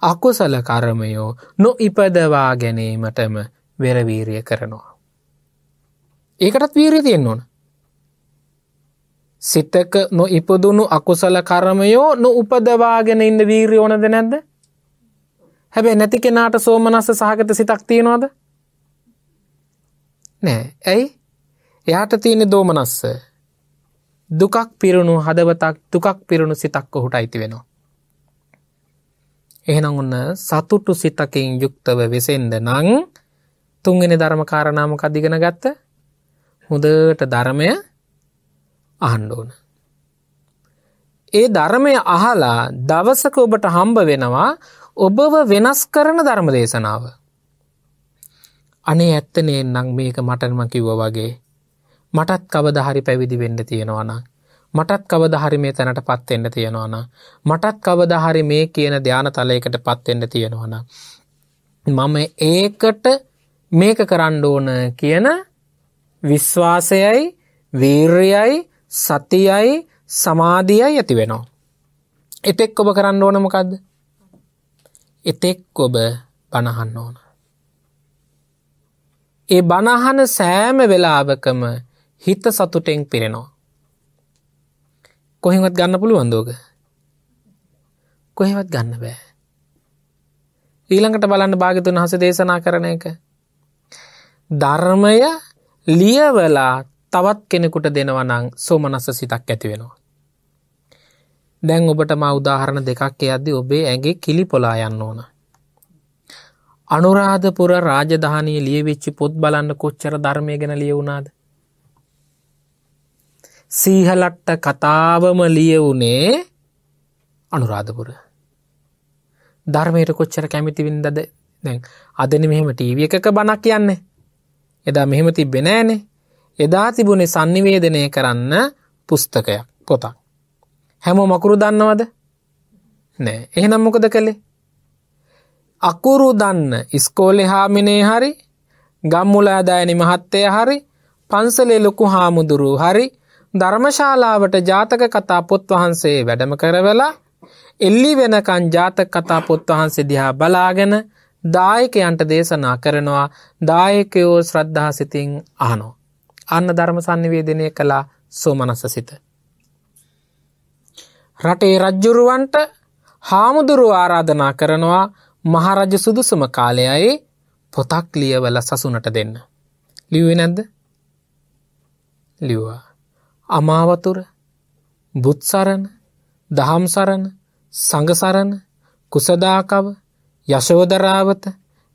අකුසල කරමයෝ නොඉපදවා ගැනීමටම වෙරවීරය කරනවා. ඒකටත් වීරය තියෙන් ඕන. සිතක නොඉපදුණු අකුසල කරමයෝ නො උපදවාගෙන ඉන්න වීරය ඕනද නැද්ද? හැබැ නැති කෙනාට සෝමනස්ස සහගත සිතක් තියෙනවාද? නෑ ඇයි එයාට තියෙන දෝමනස්ස දුකක් පිරුණු හදවතක් දුකක් පිරුණු සිතක්ක හුට අයිති වෙනවා. එහෙනම් ඔන්න සතුටු සිතකින් යුක්තව වෙසෙන්ද නං තුන්ගෙන ධර්මකාරණාමක අධිගෙන ගත්ත හොදට ධර්මය අහන්ඩෝන. ඒ ධර්මය අහලා දවසක ඔබට හම්බ වෙනවා ඔබව වෙනස් කරන ධර්ම දේශනාව. අනේ ඇත්තනේ නං මේක මටන්ම කිව්ව වගේ මටත් කවදහරි පැවිදි වෙන්න තියෙනවන. මටත් කවදහරි මේ තැනට පත්වෙන්න තියෙනවන. මටත් කවදහරි මේ කියන ධ්‍යාන තලයකට පත්වෙන්න තියෙනවන. මම ඒකට මේක කරන්න ඕන කියන විශ්වාසයයි වීර්යයි සතියයි සමාධියයි ඇති වෙනවා. එතෙක් ඔබ කරන්න ඕන මොකක්ද. එතෙක් ඔබ පණහන්න ඕන. ඒ බණහන සෑම වෙලාවකම හිත සතුටෙන් පිරෙනවා. කොහෙවත් ගන්න පුළුවන්දෝක කොහෙවත් ගන්න බෑ. ඊළඟට බලන්න භාගතුන් හස දේශනා කරන එක. ධර්මය ලියවලා තවත් කෙනෙකුට දෙනවනං සෝමනස්ස සිතක් ඇති වෙනවා. දැන් ඔබට මා උදාහරණ දෙකක් යද්දි ඔබේ ඇගේ කිලි පොලා යන්න ඕන. අනුරාධපුර රාජධානය ලියවෙච්චි පොත් බලන්න කොච්චර ධර්මය ගැන ලියවුණාද. සීහලට්ට කතාවම ලියවුනේ අනුරාධපුර. ධර්මයට කොච්චර කැමිතිවින්දද දැන් අදන මෙහෙම ටීවිය එකක බණක් කියන්නේ. එදා මෙහෙම තිබෙනෑනේ එදා තිබුණේ සංනිවේදනය කරන්න පුස්තකයක් පොතක්. හැම මකුරු දන්නවද නෑ එහෙනම් මොකද කළේ. අකුරු දන්න ඉස්කෝලෙ හාමිනේ හරි ගම්මුලාදායනි මහත්තය හරි පන්සලේ ලොකු හාමුදුරු හරි ධර්මශාලාවට ජාතක කතා පොත් වහන්සේ වැඩම කරවලා එල්ලි වෙනකන් ජාතක කතා පොත් වහන්සේ දිහා බලාගෙන දායකයන්ට දේශනා කරනවා දායකයෝ ශ්‍රද්ධා සිතින් අහනෝ. අන්න ධර්ම සංනිවේදනය කළා සෝමනස සිත. රටේ රජ්ජුරුවන්ට හාමුදුරුව ආරාධනා කරනවා මහරජ සුදුසුම කාලයයි පොතක් ලියවල සසුනට දෙන්න. ලිව්වෙ නැද්ද? ලිව්වා. අමාවතුර බුත්සරණ දහම්සරණ සඟසරණ කුසදාකව යශෝදරාවත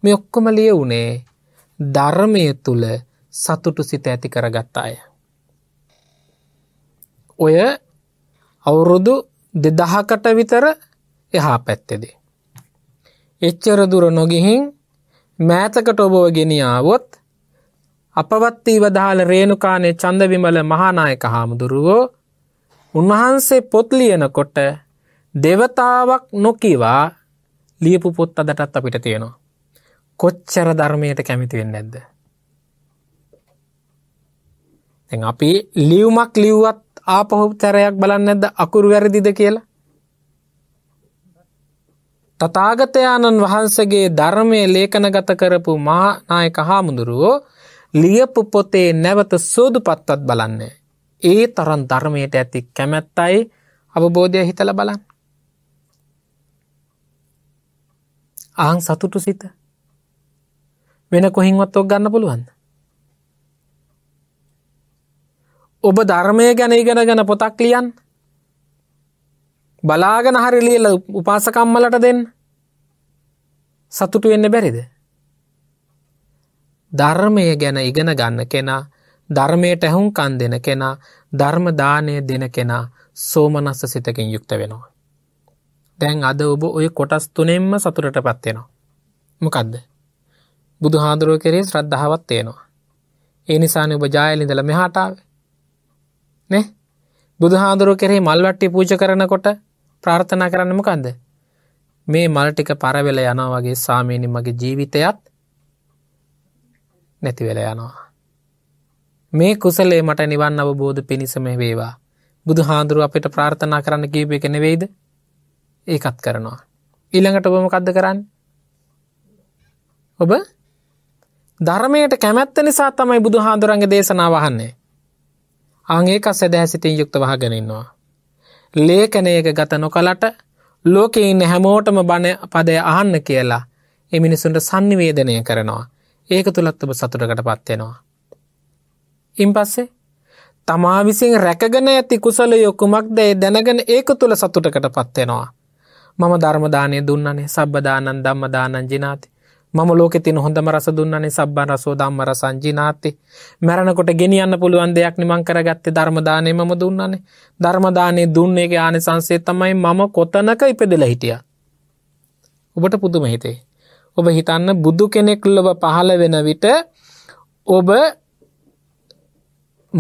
මේ ඔක්කොම ලිය වුණේ ධර්මය තුළ සතුටු සිත ඇති කරගත් අය. ඔය අවුරුදු දෙදහකට විතර එහා පැත්තෙදේ. එච්චර දුර නොගිහින් මෑතකට ඔබව ගෙනියාවොත් අපවත්තී වදාළ රේණුකානේ චන්දවිමල මහානායක හාමුදුරුවෝ උන්වහන්සේ පොත් ලියනකොට දෙවතාවක් නොකිවා ලියපු පොත් අදටත් අපිට තියෙනවා. කොච්චර ධර්මයට කැමිතිවෙන්න ඇද්ද. අපි ලියවමක් ලිව්වත් ආපහු චරයක් බලන්න ඇද අකුරු වැරදිද කියලා. තතාගතයාණන් වහන්සගේ ධර්මය ලේඛනගත කරපු මානායක හාමුදුරුවෝ ලියපු පොතේ නැවත සෝදු පත්වත් බලන්න. ඒ තරන් ධර්මයට ඇති කැමැත්තයි අවබෝධය හිතල බලන්න. ආං සතුටු සිත වෙන කොහින්වත් ඔක් ගන්න පුළුවන්. ඔබ ධර්මය ගැන ඉගෙන ගැන පොතක් ලියන් බලාගෙන හරි ලියල උපාසකම්මලට දෙන්න සතුටු වෙන්න බැරිද ධර්මය ගැන ඉගෙන ගන්න කෙනා ධර්මයට ඇහුන්කන් දෙන කෙනා ධර්මදානය දෙන කෙනා සෝමනස්ස සිතකින් යුක්ත වෙනවා. දැන් අද ඔබ ඔය කොටස් තුනෙම්ම සතුරට පත්වෙනවා. මොකදද. බුදු හාදුරුව කෙරේ ශ්‍රද්ධාවත් තියෙනවා. ඒ නිසාන ඔබ ජායලිඳල මෙහාටාව. නෙ බුදු හාදුරුව කෙරේ මල්වට්ටි පූජ කරනකොට ප්‍රාර්ථනා කරන්නම කන්ද. මේ මල්ටික පරවෙල යනවගේ සාමීනි මගේ ජීවිතයත් නැතිවෙල යනවා. මේ කුසලේ මට නිවන් අවබෝධ පිණිසම වේවා බුදු හාදුරුව අපිට ප්‍රාර්ථනා කරන්න කීප එක නෙවෙයිද ඒකත් කරනවා. ඊළඟට ඔබම කද්ද කරන්න ඔබ ධර්මයට කැමැත්ත නිසා තමයි බුදු හාදුරන්ගේ දේශනා වහන්නේ ආංඒකක් සැදැහැ සිතින් යුක්ත වහගෙනන්නවා. ලේකනයක ගත නොකලට ලෝකඉන්න හැමෝටම බණ පදය අහන්න කියලා එමිනිසුන්ට සංනිවේදනය කරනවා. ඒක තුළත් ඔබ සතුටකට පත්වෙනවා. ඉන් පස්සේ තමා විසින් රැකගෙන ඇති කුසල යොකුමක් දේ දැනගෙන ඒක තුළ සතුටකට පත්වෙනවා. මම ධර්මදානය දුන්නනේ සබ්බදානන් ධම්මදානන් ජිනාති මම ලෝකෙ තින හොඳම රස දුන්නනේ සබ්බන් රසෝ ධම්ම රසං ජිනාති මැරෙනකොට ගෙනියන්න පුළුවන් දෙයක් නිමං කරගත්තේ ධර්මදානය මම දුන්නනේ ධර්මදානය දුන්නේගේ ආනිසංසය තමයි මම කොතනක ඉපදෙලා හිටියා ඔබට පුදුම හිතේ ඔබ හිතන්න බුදු කෙනෙක් ලොබ පහළ වෙන විට ඔබ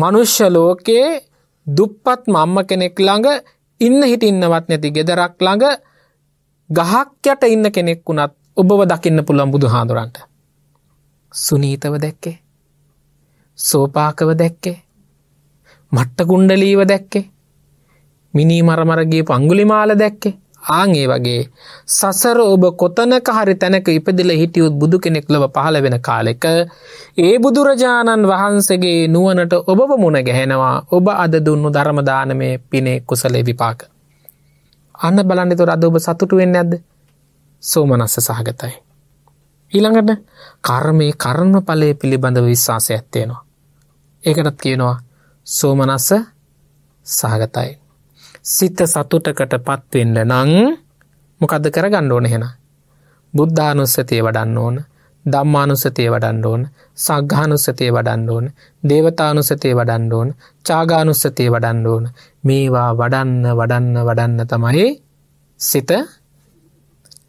මනුෂ්‍ය ලෝකයේ දුප්පත් මම්ම කෙනෙක් ළඟ ඉන්න හිටින්නවත් නැති ගෙදරක් ළඟ ගහක් යට ඉන්න කෙනෙක් වුණත් ඔබව දකින්න පුළන් බුදු හාදුරන්ට. සුනීතව දැක්කේ. සෝපාකව දැක්කේ. මට්ටකුණ්ඩලීව දැක්කේ. මිනී මරමරගේ පංගුලිමාල දැක්කේ. ආන් ඒ වගේ සසර ඔබ කොතනක හරි තැනක ඉපදිලා හිටියොත් බුදු කෙනෙක් ලොව පහළ වෙන කාලෙක ඒ බුදුරජාණන් වහන්සේගේ නුවණට ඔබව මුණ ගැහෙනවා ඔබ අද දුන්නු ධර්ම දානමේ පිනේ කුසලේ විපාක අන්න බලන්න ඒතර අද ඔබ සතුටු වෙන්නේ නැද්ද සෝමනස්ස සහගතයි ඊළඟට කර්මයේ කර්මඵලයේ පිළිබඳව විශ්වාසයක් තියෙනවා ඒකටත් කියනවා සෝමනස්ස සහගතයි සිත සතුටකට පත්වෙන්න නං මොකද කර ගණ්ඩ ඕන හෙන. බුද්ධානුස්සතිය වඩන්න ඕන දම්මානුස්සතිය වඩන්න ඕන සක්ඝානුස්සතිය වඩන්න ඕන දේවතානුස්සතිය වඩන්න ඕන චාගානුස්සතිය වඩන්න ඕන මේවා වඩන්න වඩන්න වඩන්න තමයි සිත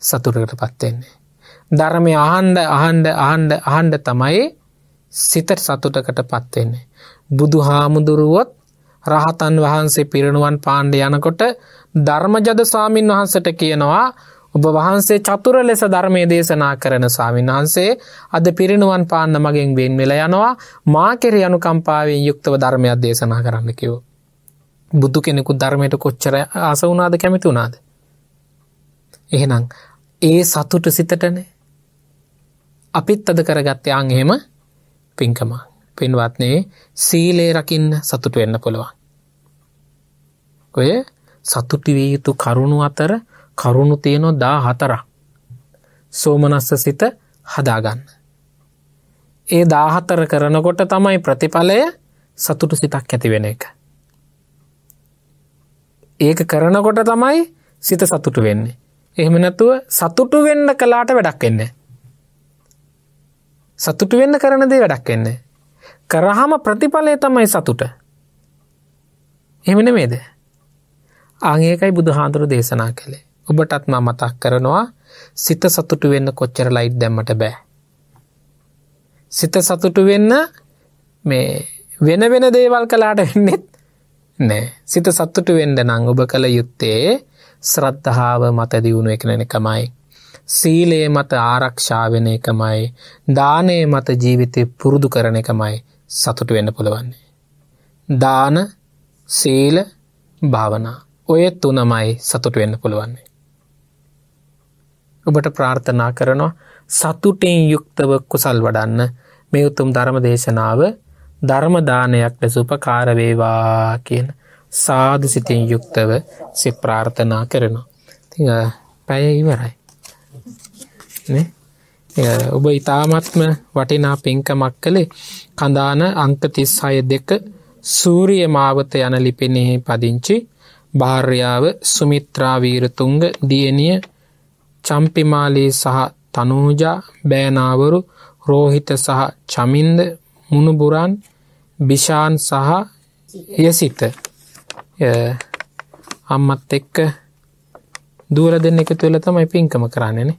සතුරකට පත්වෙන්නේ. ධර්මය අහන්ඩ අහන්ඩ අහන්ඩ අහන්ඩ තමයි සිතට සතුටකට පත්වෙන්නේ. බුදු හාමුදුරුවොත් රහතන් වහන්සේ පිරණුවන් පාණ්ඩ යනකොට ධර්මජද ස්වාමින් වහන්සට කියනවා ඔබ වහන්සේ චතුර ලෙස ධර්මය දේශනා කරන ස්වාමින් වහන්සේ අද පිරිණුවන් පාන්න මගෙන් බෙන් වෙල යනවා මාකෙර යනුකම්පාවෙන් යුක්තව ධර්මයක් දේශනා කරන්න කිවෝ. බුදු කෙනෙකු ධර්මයට කොච්චර ආස වුනාද කැමිති වුණාද. එහෙනම් ඒ සතුට සිතටනේ අපිත් අද කරගත්තයාන් එහෙම පින්කමා. පින්වත්නේ සීලේ රකින්න සතුට වෙන්න පුළුවන්. ඔය සතුටිවිය යුතු කරුණු අතර කරුණු තියනො දා හතරක් සෝමනස්ස සිත හදාගන්න. ඒ දාහතර කරනකොට තමයි ප්‍රතිඵලය සතුටු සිතක් ඇතිවෙන එක. ඒක කරනකොට තමයි සිත සතුටු වෙන්නේ. එහෙම නැතුව සතුටු වෙන්න කලාට වැඩක් වෙන්නේ. සතුටු වෙන්න කරන දේ වැඩක් වෙන්නේ. කරහම ප්‍රතිඵලය තමයි සතුට එමන මේද ආගේකයි බුදුහාන්දුරු දේශනා කළේ ඔබටත්ම මතක් කරනවා සිත සතුටු වෙන්න කොච්චර ලයිට් දැම්මට බෑ සිත සතුටු වෙන්න මේ වෙන වෙන දේවල් කලාට වෙන්නෙත් නෑ සිත සත්තුට වෙන්ඩ නං ඔබ කළ යුත්තේ ශ්‍රද්ධාව මත දියුණු එකනන කමයි සීලය මත ආරක්ෂා වෙන එකමයි දානය මත ජීවිතය පුරුදු කරන එකමයි සතුට වෙන්න පුළුවන්නේ. දාන සීල භාවනා ඔය තුනමයි සතුට වෙන්න පුළුවන්නේ. ඔබට ප්‍රාර්ථනා කරනවා සතුටෙන් යුක්තව කුසල් වඩන්න මේ උතුම් ධර්ම දේශනාව ධර්මදානයක් ලෙස උපකාරවේවා කියන සාධ සිතෙන් යුක්තව සි ප්‍රාර්ථනා කරනවා. තිහ පැය ඉවරයි. නේ ඔබ ඉතාමත්ම වටිනා පෙන්කමක් කළේ කඳාන අංක තිස්හය දෙක සූරිය මාවත යන ලිපෙනෙහි පදිංචි භාර්යාව සුමිත්‍රාවීරතුංග දියණිය චම්පිමාලී සහ තනූජා බෑනාවරු රෝහිත සහ චමින්ද මුණුබුරන් බිෂාන් සහ යසිත අම්මත් එක්ක දූර දෙන්න එක තුළ තමයි පින්කම කරන්නේනේ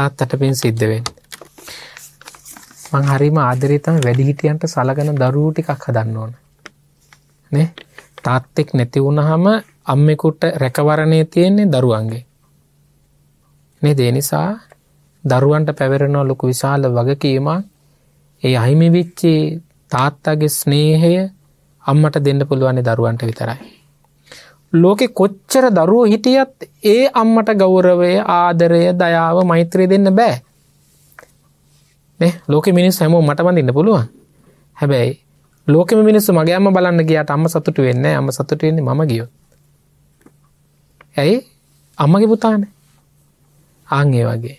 තාත්තට පින් සිද්ධ වෙන්නේ. මං හරිම ආදරේ තමයි වැඩිහිටියන්ට සලකන දරුවෝ ටිකක් හදන්න ඕන. නේ? තාත්තෙක් නැති වුනහම අම්මෙකුට රැකවරණේ තියෙන්නේ දරුවන්ගේ. නේද? ඒ නිසා දරුවන්ට පැවරෙන ලොකු විශාල වගකීමක් ඒ අහිමි වෙච්ච තාත්තගේ ස්නේහය අම්මට දෙන්න පුළුවන් දරුවන්ට විතරයි. ලෝකෙ කොච්චර දරුවෝ හිටියත් ඒ අම්මට ගෞරවය ආදරය දයාව මෛත්‍රය දෙන්න බෑ ලෝක මිනිස් හැමෝ මටබඳන්න පුළුවන් හැබැයි ලෝක මිනිස්සු මගේම බලන්න ගියට අම්ම සතුට වෙන්න අම සතුට වෙන්නේ ම ගියෝ ඇයි අම්මගේ පුතාන ආංගේ වගේ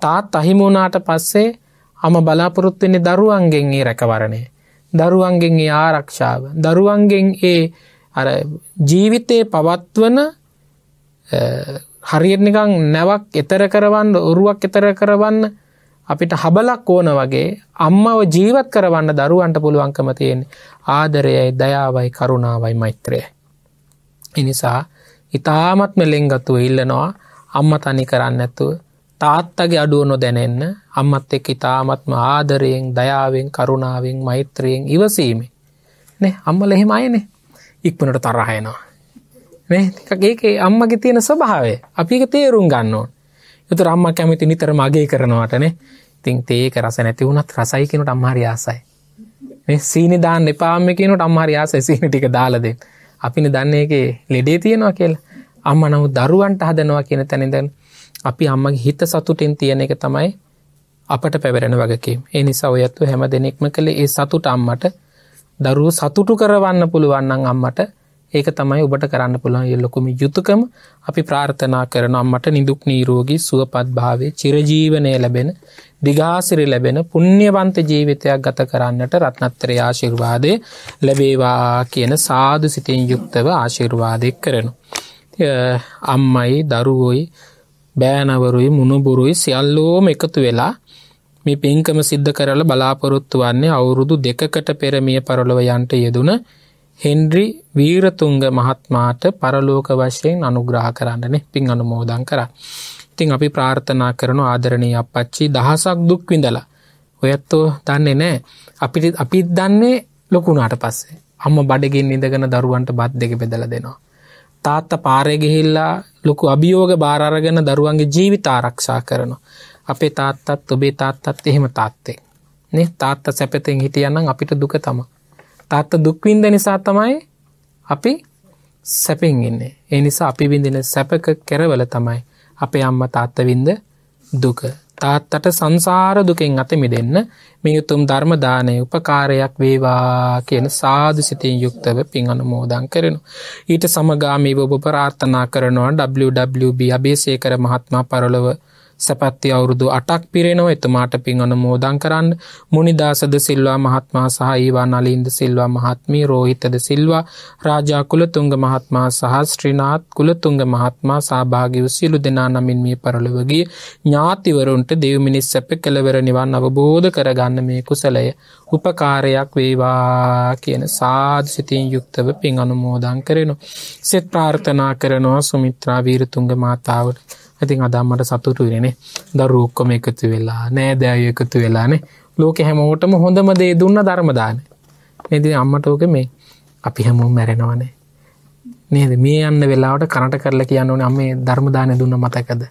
තාත් අහිමුණාට පස්සේ අම බලාපොරොත්වෙන්නේ දරුවන්ගෙන් ඒ රැකවරණය දරුවන්ගෙන් ඒ ආරක්ෂාව දරුවන්ගෙන් ඒ අර ජීවිතය පවත්වන හරිනිකං නැවක් එතර කරවන්න ඔරුවක් එතර කරවන්න අපිට හබලක් ඕන වගේ අම්මව ජීවත් කරවන්න දරුවන්ට පුළුවන්කම තියෙන් ආදරයයි දයාවයි කරුණාවයි මෛත්‍රය. එනිසා ඉතාමත්ම ලෙංගතුව ඉල්ලනවා අම්ම තනි කරන්න ඇතුව තාත්තගේ අඩුව නොදැනෙන්න අම්මත් එක් ඉතාමත්ම ආදරයෙන් දයාවෙන් කරුණාවෙන් මෛත්‍රයෙන් ඉවසීමේ. අම්මල එහෙම අයනේ ඉක්මනට තරහයනවා. ඒක අම්මගේ තියෙන ස්වභාවේ අපික තේරුම් ගන්නවා. යුතු රම්ම කැමති නිතර මගේ කරනවටනේ තින් ඒක රස නැති වුණත් රසයි කියනට අම්හරි ආසයි. සීනි දාන්න එපාම කියනට අම්හරි ආසයි සීනි ටික දාලදෙන්. අපිනි දන්නේගේ ලෙඩේ තියෙනවා කියලා අම්ම නමු දරුවන්ට හදනවා කියන තැනදැන් අපි අම්මගේ හිත සතුටින් තියෙන එක තමයි අපට පැවැරෙන වගකීම් ඒ නිසා ඔයත්තු හැම දෙනෙක්ම කළ ඒ සතුට අම්මට දරුව සතුටු කරවන්න පුළුවන්නන් අම්මට ඒක තමයි ඔබට කරන්න පුළන් එල්ලොකුම යුතුකම අපි ප්‍රාර්ථනා කරන අම්මට නිදුක් නීරෝගී සුවපත් භාවේ චිරජීවනය ලැබෙන දිගාසිරි ලැබෙන පුුණ්්‍යවන්ත ජීවිතයක් ගත කරන්නට රත්නත්තරය ආශිර්වාදය ලැබේවා කියන සාදු සිතෙන් යුක්තව ආශිර්වාදයක් කරනු. අම්මයි දරුවෝයි බෑනවරුයි මුණුබුරුයි සියල්ලෝම එකතු වෙලා මේ පින්කම සිද්ධ කරල බලාපොරොත්තු වන්නේ අවුරුදු දෙකකට පෙරමිය පරලොව යන්ට යෙදුන හෙන්ඩ්‍රි වීරතුංග මහත්මාට පරලෝක වශයෙන් අනුග්‍රහ කරන්නන පින් අනුමෝදන් කර. ඉතිං අපි ප්‍රාර්ථනා කරනු ආදරණය අපච්චි දහසක් දුක් විඳලා. ඔයත්තෝ දන්නේ නෑ අපිට අපිත් දන්නේ ලොකුණාට පස්සේ අම්ම බඩගෙන් නිදගෙන දරුවන්ට බත් දෙක බෙදල දෙනවා. තාත්ත පාරයගෙහිල්ලා ලොකු අභියෝග භාරගෙන දරුවන්ගේ ජීවිත ආරක්ෂා කරනවා. අපේ තාත්තත් ඔබේ තාත්තත් එහෙම තාත්තේ නේ තාත්ත සැපතෙන් හිටියනම් අපිට දුක තම තාත්ත දුක්වින්ද නිසා තමයි අපි සැපෙන් ඉන්නේ ඒ නිසා අපි විඳින සැපක කෙරවල තමයි අපේ අම්ම තාත්තවින්ද දුක තාත්තට සංසාර දුකෙන් අත මිදෙන්න මේ උතුම් ධර්ම දානය උපකාරයක් වේවා කියන සාදු සිතින් යුක්තව පින් අනුමෝදන් කරනු. ඊට සමගාමීව ඔබ ප්‍රාර්ථනා කරනවා WWB අබේසේකර මහත්මයා පරලොව සැපත්ති අවුරුදු අටක් පිරෙනෝ එතුමාට පින් අනුමෝදන් කරන්න මුනිදාසද සිල්වා මහත්මා සහහිවා නලින්ද සිල්වා මහත්මී රෝහිතද සිල්වා රාජා කුලතුංග මහත්මා සහ ශ්‍රීනාත් කුලතුංග මහත්මා සභාගිව සිලු දෙනා නමින් මේ පරලුවගේ ඥාතිවරුන්ට දෙව්මිනිස් සැප කළවර නිවන් අවබෝධ කරගන්න මේ කුසලය උපකාරයක් වේවා කියන සාධ සිතින් යුක්තව පින් අනුමෝදන් කරනවා. සෙත් ප්‍රාර්ථනා කරනවා සුමිත්‍රා වීරතුංග මාතාවට. ඇතින් අදම්මට සතුටු වෙනේ දරුවක්කොම එකතු වෙලා නෑදෑය එකතු වෙලානේ ලෝක හැමෝටම හොඳම දේ දුන්න ධර්මදාන මෙති අම්මටෝක මේ අපි හැමෝ මැරෙනවානේ නේද මේ යන්න වෙලාට කරට කරලා කියන්න ඕන අම්මේ ධර්මදානය දුන්න මතකද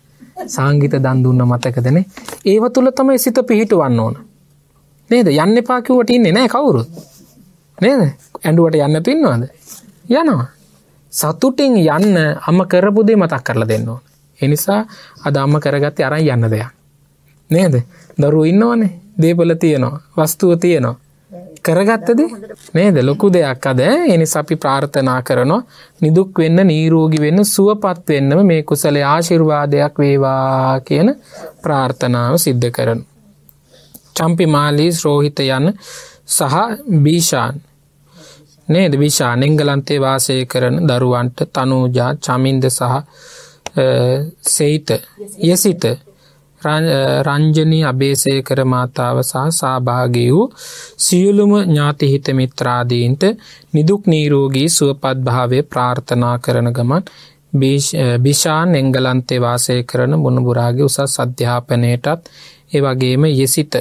සංගීත දන් දුන්න මතකදනේ ඒව තුළ තමයි සිත පිහිටුවන්න ඕන නේද යන්න පාකිවට ඉන්නේ නෑ කවුරුත් නේද ඇඩුවට යන්න තුන්නවාද යනවා සතුටින් යන්න අම කරපුදේ මතක් කරලා දෙන්නවා එනිසා අදම්ම කරගත්ත අරන් යන්න දෙයක්. නේද දරු ඉන්නවනේ දේපල තියෙනවා වස්තුව තියෙනවා. කරගත්තද නේද ලොකු දෙයක් අද එනි සපි ප්‍රාර්ථනා කරනවා නිදුක් වෙන්න නීරෝගි වෙන්න සුවපත් වෙන්නම මේ කුසලේ ආශිර්වාදයක් වේවා කියන ප්‍රාර්ථනාව සිද්ධ කරන. චම්පි මාලී ශ්‍රෝහිත යන සහ බීෂාන් නේද විශාන එංගලන්තේ වාසය කරන දරුවන්ට තනූජා චමින්ද සහ සෙහිත යසිත රංජනී අභේසය කර මාතාව සහ සභාගී වූ සියලුම ඥාතිහිත මිත්‍රාදීන්ට නිදුක් නීරෝගී සුවපත්භාවය ප්‍රාර්ථනා කරන ගමන් භිෂාන් එංගලන්තේ වාසය කරන මුණුබුරාගේ උසස් අධ්‍යාපනයටත් ඒ වගේම යෙසිත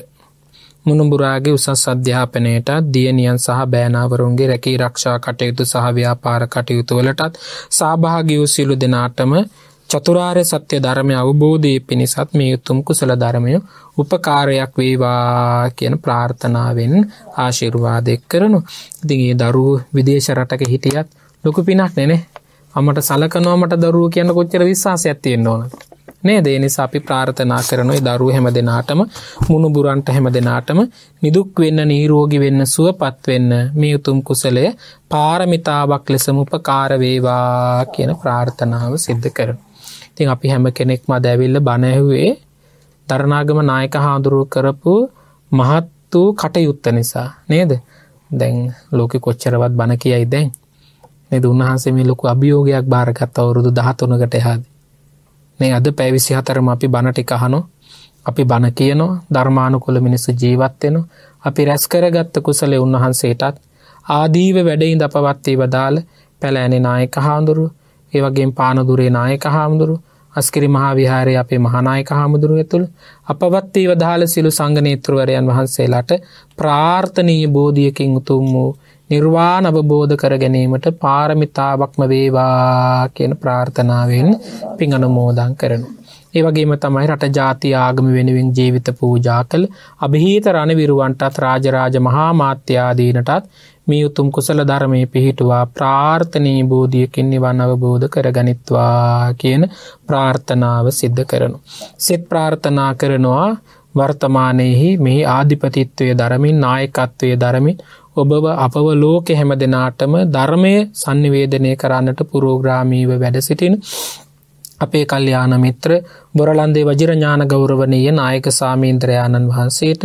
මුණුබුරාගේ උසස් අධ්‍යාපනයටත් දියනියන් සහ බෑනාවරුන්ගේ රැකී රක්ෂා කටයුතු සහ ව්‍යාපාර කටයුතුවලටත් සභාගියූ සිලු දෙනාටම චතුරාර්ය සත්‍ය ධර්මය අවබෝධයේ පිණිසත් මේ උතුම් කුසල ධර්මය උපකාරයක් වේවා කියන ප්‍රාර්ථනාවෙන් ආශිර්වාදයක් කරනු. ඉතින් ඒ දරුවෝ විදේශ රටක හිටියත් ලොකු පිනක් නෙනේ. අමට සලකනවා මට දරුවෝ කියන කොච්චර විශ්වාසයක් තියෙන්න ඕනද? නේද ඒ නිසා අපි ප්‍රාර්ථනා කරනවා ඒ දරුවෝ හැම දිනාටම මුණුබුරන්ට හැම දිනාටම නිදුක් වෙන්න නිරෝගී වෙන්න සුවපත් වෙන්න මේ උතුම් කුසලය පාරමිතාවක් ලෙසම උපකාර වේවා කියන ප්‍රාර්ථනාව සිද්ධ කරනවා ඉතින් අපි හැම කෙනෙක් මද ඇවිල්ල බණැහුවේ දරනාගම නායක හාදුරුව කරපු මහත් වූ කටයුත්ත නිසා නේද දැන් ලෝක කොච්චරවත් බණ කියයි දැන් නද උන්හන්සේ මේ ලොකු අභියෝගයක් භාරකත් අවුරුදු දහතුනකට එහාද මේ අද පැවිසි හතරම අපි බණටිකහනෝ අපි බණ කියනෝ ධර්මානුකොල මිනිස්සු ජීවත්වෙනෝ අපි රැස් කරගත්ත කුසලේ උන්වහන්සේටත් ආදීව වැඩයින් දපවත්තේ වදාළ පැලෑනෙ නායක හාමුදුරු ඒවගේ පානදුරේ නායක හාමුදුරු අස්කිරි මහා විහාරය අපේ මහානායක හාමුදුරුව තුළ අපවත්තී වදාළ සිලු සංගනේත්‍රවරයන් වහන්සේලාට ප්‍රාර්ථනී බෝධියකින් උතුම් වූ නිර්වාණ අවබෝධ කර ගැනීමට පාරමිතාවක්ම වේවා කියන ප්‍රාර්ථනාවෙන් පින් අනුමෝදන් කරනු. ඒ වගේම තමයි රට ජාති ආගම වෙනුවෙන් ජීවිත පූජා කළ અભිහිත රණවිරුවන්ටත් රාජරාජ මහා මාත්‍යාදීනටත් මේ උතුම් කුසල ධර්මය පිහිටුවා ප්‍රාර්ථනී බෝධියකින් නිවන් අවබෝධ කරගනිත්වා කියන ප්‍රාර්ථනාව සිද්ධ කරනු. සෙත් ප්‍රාර්ථනා කරනවා වර්තමානයෙහි මෙහි ආධිපතිත්වය දරමින් නායකත්වය දරමින් ඔබව අපව ලෝකෙ හැම දෙනාටම ධර්මය සංනිවේදනය කරන්නට පුරෝග්‍රාමීව වැඩ සිටින් අපේ කල්්‍යාන මිත්‍ර බොරලන්දේ වජිරඥාන ගෞරවනය නායක සාමීන්ත්‍රයාණන් වහන්සේට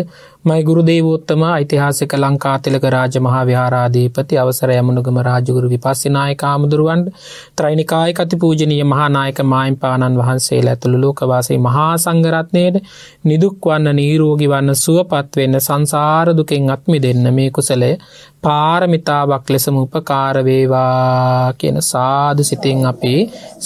මයි ගුරුදේවෝත්තම යිතිහාසික ලංකාතිලක රාජමහා විහාරාධීපති අවසර යමුණුගම රාජගුරු විපස්සිනායක ආමුදුරුවන් ත්‍රයිනිකාය කති පූජනීය මහානායක මයින් පාණන් වහන්සේල ඇතුළු ලෝකවාසේ මහා සංගරත්නයට නිදුක්වන්න නීරෝගි වන්න සුවපත්වෙන්න සංසාරදුකෙන් අත්මි දෙන්න මේ කුසලය පාරමිතාවක් ලෙසම උපකාරවේවා කියන සාදු සිතින් අපි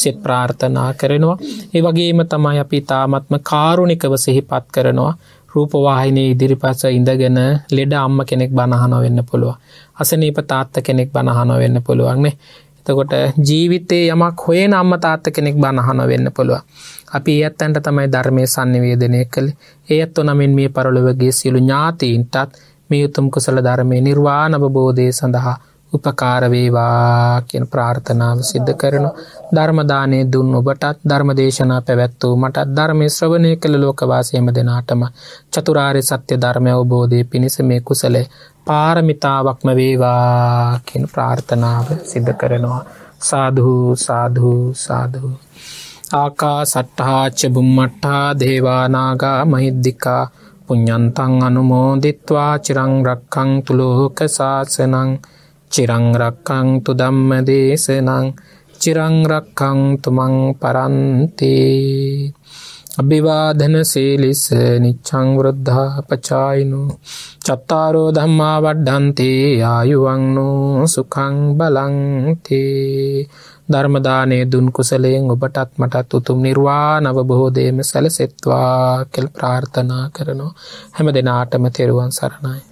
සිත් ප්‍රාර්ථනා කරනවා. ඒ වගේම තමයි තමයි අපි තාමත්ම කාරුණිකව සිහිපත් කරනවා රූපවාහිනය ඉදිරිපස ඉඳගෙන ලෙඩ අම්ම කෙනෙක් බණහන වෙන්න පුළුව. අසනීප තාත්ත කෙනෙක් බණහන වෙන්න පුළුවන්න්නේ. එතකොට ජීවිතේ යමක් හොේ නම්ම තාත්ත කෙනෙක් බණහන වෙන්න පුළුව. අපි ඇත්තන්ට තමයි ධර්මය සංනිවේදනය කළ ඒත් ඔනමින් මේ පරලොවගේ සියලු ඥාතීන්ටත් මේ උතුම් කුසල ධර්මය නිර්වාණබෝධය සඳහා උපකාරවේවා කියන ප්‍රාර්ථනාව සිද්ධ කරනු ධර්මදානය දුන් ඔබටත් ධර්මදේශනා පැවැත්වූ මටත් ධර්මය ශ්‍රවණය කළ ලෝකවාසයම දෙනාටම චතුරාරය සත්‍ය ධර්මය ඔබෝධය පිණිස මේ කුසලේ පාරමිතාවක්ම වේවා කියන ප්‍රාර්ථනාව සිද්ධ කරනවා සාධූ සාධූ සාධූ. ආකා සට්ටහාච්ච බුම්මට්ටා දේවානාගා මහිද්දිකා පුඤ්ඥන්තන් අනුමෝදිත්වා චිරං රක්කං තුළෝක සාසනං චිරංරක්කංතු දම්ම දේශනං චිරංරක්කංතුමං පරන්තේ අභිවාධන සීලිස නිච්චං වෘද්ධා පචායිනු චත්තාරෝ ධම්මා වඩ්ඩන්තේ ආයුවංනෝ සුකං බලංතේ ධර්මදානය දුන් කුසලයෙන් ඔබටත් මටත් උතුම් නිර්වාණ අවබෝධයම සැලසෙත්වා කෙල් ප්‍රාර්ථනා කරනවා හැම දෙනාටම තෙරුවන් සරණයි